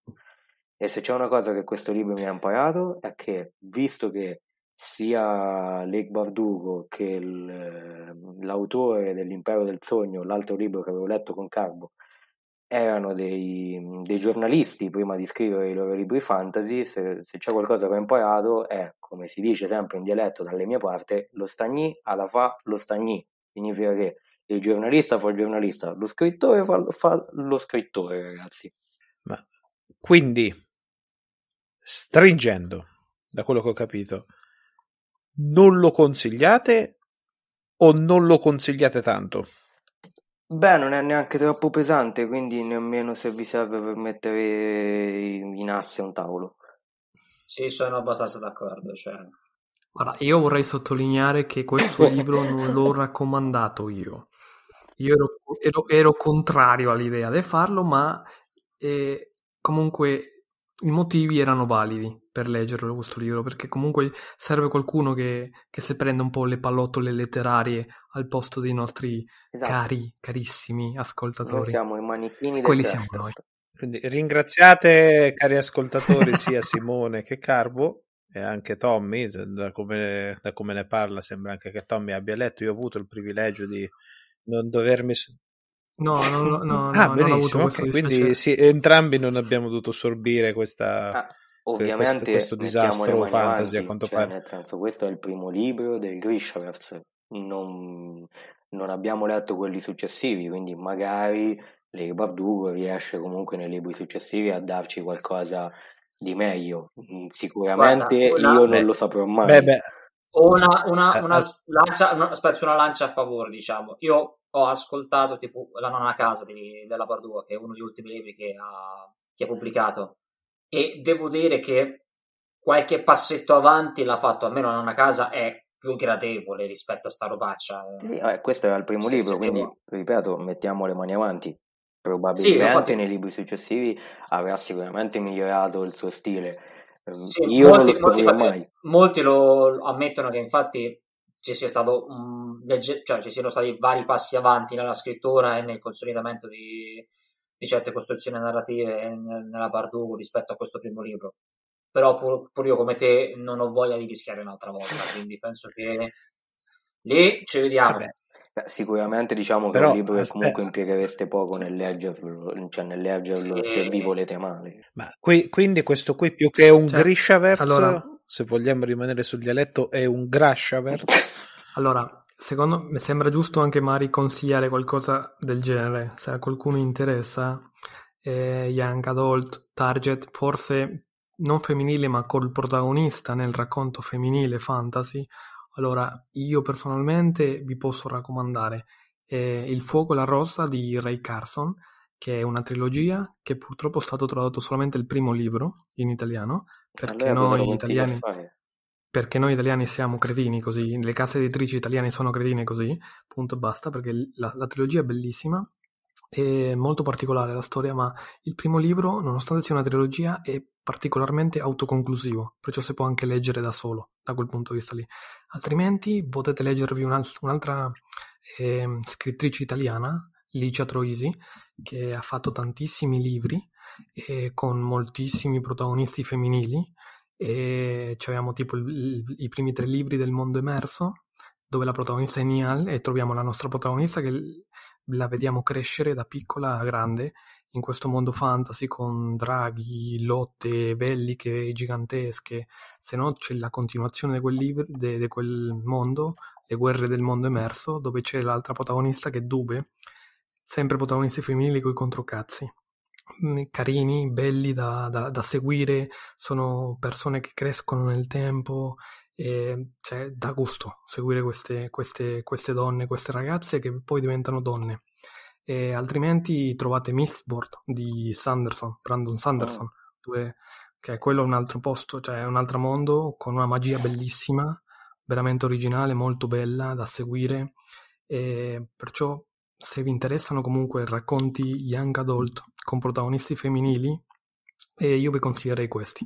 E se c'è una cosa che questo libro mi ha imparato è che, visto che sia Lake Bardugo che il, l'autore dell'Impero del Sogno, l'altro libro che avevo letto con Carbo, erano dei, dei giornalisti prima di scrivere i loro libri fantasy. Se, se, c'è qualcosa che ho imparato è, come si dice sempre in dialetto dalle mie parti, lo stagni alla fa lo stagni. Significa che il giornalista fa il giornalista, lo scrittore fa, fa lo scrittore, ragazzi. Ma quindi, stringendo, da quello che ho capito, non lo consigliate o non lo consigliate tanto? Beh, non è neanche troppo pesante, quindi nemmeno se vi serve per mettere in asse un tavolo. Sì, sono abbastanza d'accordo. Cioè... Guarda, io vorrei sottolineare che questo (laughs) libro non l'ho raccomandato io. Io ero, ero, ero contrario all'idea di farlo, ma eh, comunque i motivi erano validi per leggerlo questo libro, perché comunque serve qualcuno che, che si prende un po' le pallottole letterarie al posto dei nostri esatto. cari, carissimi ascoltatori. Noi siamo i manichini Quelli siamo noi. Quindi ringraziate cari ascoltatori sia Simone che Carbo e anche Tommy, da come, da come, ne parla sembra anche che Tommy abbia letto, io ho avuto il privilegio di non dovermi... No, no, no, no, (laughs) ah, no benissimo, okay. quindi sì, entrambi non abbiamo dovuto sorbire questa... Ah Ovviamente questo, questo disastro fantasy avanti, a quanto cioè, pare. Nel senso, questo è il primo libro del Grishavers, non, non abbiamo letto quelli successivi, quindi magari Larry Bardugo riesce comunque nei libri successivi a darci qualcosa di meglio. Mm, sicuramente Guarda, io beh, non lo saprò mai. Beh, beh. Una, una, eh, una, lancia, una, lancia, a favore, diciamo. Io ho ascoltato tipo La nonna a casa di, della Bardugo, che è uno degli ultimi libri che ha, che ha pubblicato e devo dire che qualche passetto avanti l'ha fatto, almeno Nonna Casa è più gradevole rispetto a sta robaccia. Eh. Sì, sì eh, questo era il primo sì, libro, quindi devo... ripeto, mettiamo le mani avanti. Probabilmente infatti... nei libri successivi avrà sicuramente migliorato il suo stile. Ehm, io molti, non lo scoprirò molti, mai. Molti lo ammettono che infatti ci, sia stato, um, legge- cioè, ci siano stati vari passi avanti nella scrittura e nel consolidamento di, di certe costruzioni narrative nella Bardugo rispetto a questo primo libro. Però pur, pur, io come te non ho voglia di rischiare un'altra volta, quindi penso che lì ci vediamo. Beh, sicuramente diciamo Però, che è un libro che aspetta. comunque impieghereste poco nel leggerlo, cioè nel leggerlo sì. se vi volete male. Ma qui, quindi questo qui più che un cioè, grisciaverso, allora, se vogliamo rimanere sul dialetto, è un grasciaverso. (laughs) Allora, secondo me sembra giusto anche magari consigliare qualcosa del genere, se a qualcuno interessa, eh, young adult, target, forse non femminile ma col protagonista nel racconto femminile fantasy, allora io personalmente vi posso raccomandare eh, Il fuoco e la rossa di Ray Carson, che è una trilogia che purtroppo è stato tradotto solamente il primo libro in italiano, perché allora, noi italiani... Fare perché noi italiani siamo cretini così, le case editrici italiane sono cretine così, punto e basta, perché la, la trilogia è bellissima, è molto particolare la storia, ma il primo libro, nonostante sia una trilogia, è particolarmente autoconclusivo, perciò si può anche leggere da solo, da quel punto di vista lì. Altrimenti potete leggervi un'alt- un'altra eh, scrittrice italiana, Licia Troisi, che ha fatto tantissimi libri eh, con moltissimi protagonisti femminili e avevamo tipo il, il, i primi tre libri del mondo emerso dove la protagonista è Nial e troviamo la nostra protagonista che la vediamo crescere da piccola a grande in questo mondo fantasy con draghi, lotte belliche gigantesche, se no c'è la continuazione di quel, libro, de, de quel mondo, le guerre del mondo emerso, dove c'è l'altra protagonista che è Dube, sempre protagonisti femminili i controcazzi. Mm, carini, belli da, da, da, seguire, sono persone che crescono nel tempo, e, cioè dà gusto seguire queste, queste, queste, donne, queste ragazze che poi diventano donne. E, altrimenti trovate Mistboard di Sanderson, Brandon Sanderson, oh. Ah. dove, che è quello un altro posto, cioè un altro mondo con una magia bellissima, veramente originale, molto bella da seguire. E perciò se vi interessano comunque racconti young adult con protagonisti femminili e io vi consiglierei questi.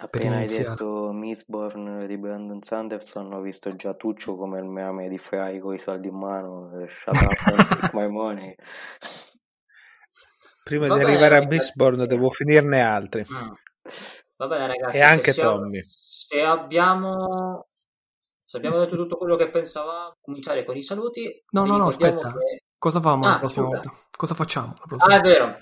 Appena hai detto Mistborn di Brandon Sanderson, ho visto già Tuccio come il meme di Fry con i soldi in mano, eh, shut up my money. (laughs) Prima Va di arrivare a Mistborn devo finirne altri. Mm. Va ragazzi. E anche se Tommy. Se abbiamo... se abbiamo, detto tutto quello che pensavamo, cominciare con i saluti. No, no, no, aspetta. Che... Cosa, ah, la prossima volta? Cosa facciamo? Ah, è vero.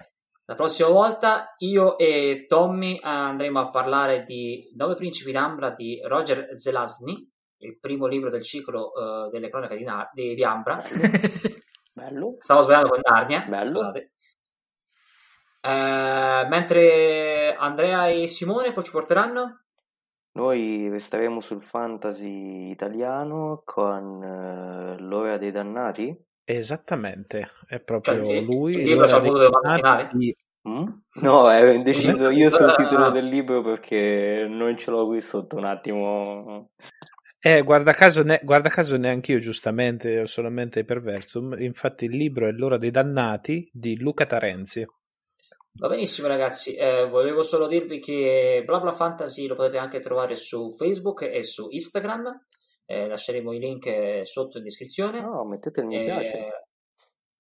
La prossima volta io e Tommy andremo a parlare di Nove principi d'Ambra di Roger Zelazny, il primo libro del ciclo uh, delle cronache di, Nar- di, di Ambra. (laughs) Bello. Stavo sbagliando con Narnia. Bello. Scusate. Eh, mentre Andrea e Simone poi ci porteranno? Noi staremo sul fantasy italiano con uh, L'ora dei dannati Esattamente, è cioè, proprio cioè, lui. Il libro c'è il dove di... No, è deciso io sul titolo ah. del libro perché non ce l'ho qui sotto un attimo. Eh, guarda caso, ne- guarda caso neanche io, giustamente, ho solamente Perversum. Infatti il libro è L'ora dei dannati di Luca Tarenzi. Va benissimo ragazzi, eh, volevo solo dirvi che BlaBla Fantasy lo potete anche trovare su Facebook e su Instagram eh, lasceremo i link eh, sotto in descrizione. No, mettete il eh, mi piace.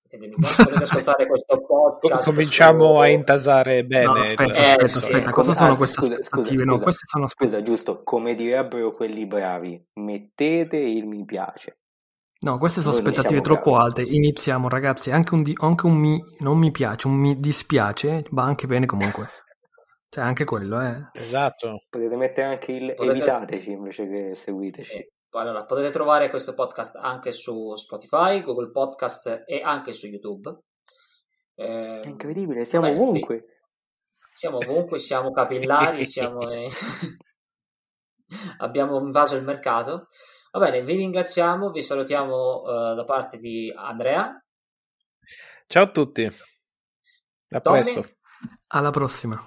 Eh, potete ascoltare questo podcast. Cominciamo su... a intasare bene. No, aspetta, eh, aspetta, sì. aspetta. cosa sono ah, queste scusa, scusa, no, queste sono... scusa, giusto, come direbbero quelli bravi, mettete il mi piace. No, queste sono Noi aspettative troppo bravi. alte. Iniziamo, ragazzi. Anche un, di... anche un mi, non mi piace, un mi dispiace, va anche bene comunque. Cioè, anche quello, eh. Esatto. Potete mettere anche il Potete... evitateci invece che seguiteci. Eh. Allora, potete trovare questo podcast anche su Spotify, Google Podcast e anche su YouTube. Eh, è incredibile, siamo beh, ovunque. Siamo ovunque, siamo capillari, (laughs) siamo, eh, (laughs) abbiamo invaso il mercato. Va bene, vi ringraziamo, vi salutiamo eh, da parte di Andrea. Ciao a tutti. A Tommy. presto. Alla prossima.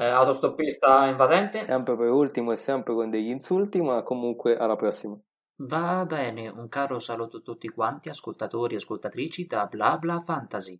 Eh, autostoppista invadente. Sempre per ultimo e sempre con degli insulti, ma comunque alla prossima. Va bene, un caro saluto a tutti quanti, ascoltatori e ascoltatrici da Bla Bla Fantasy.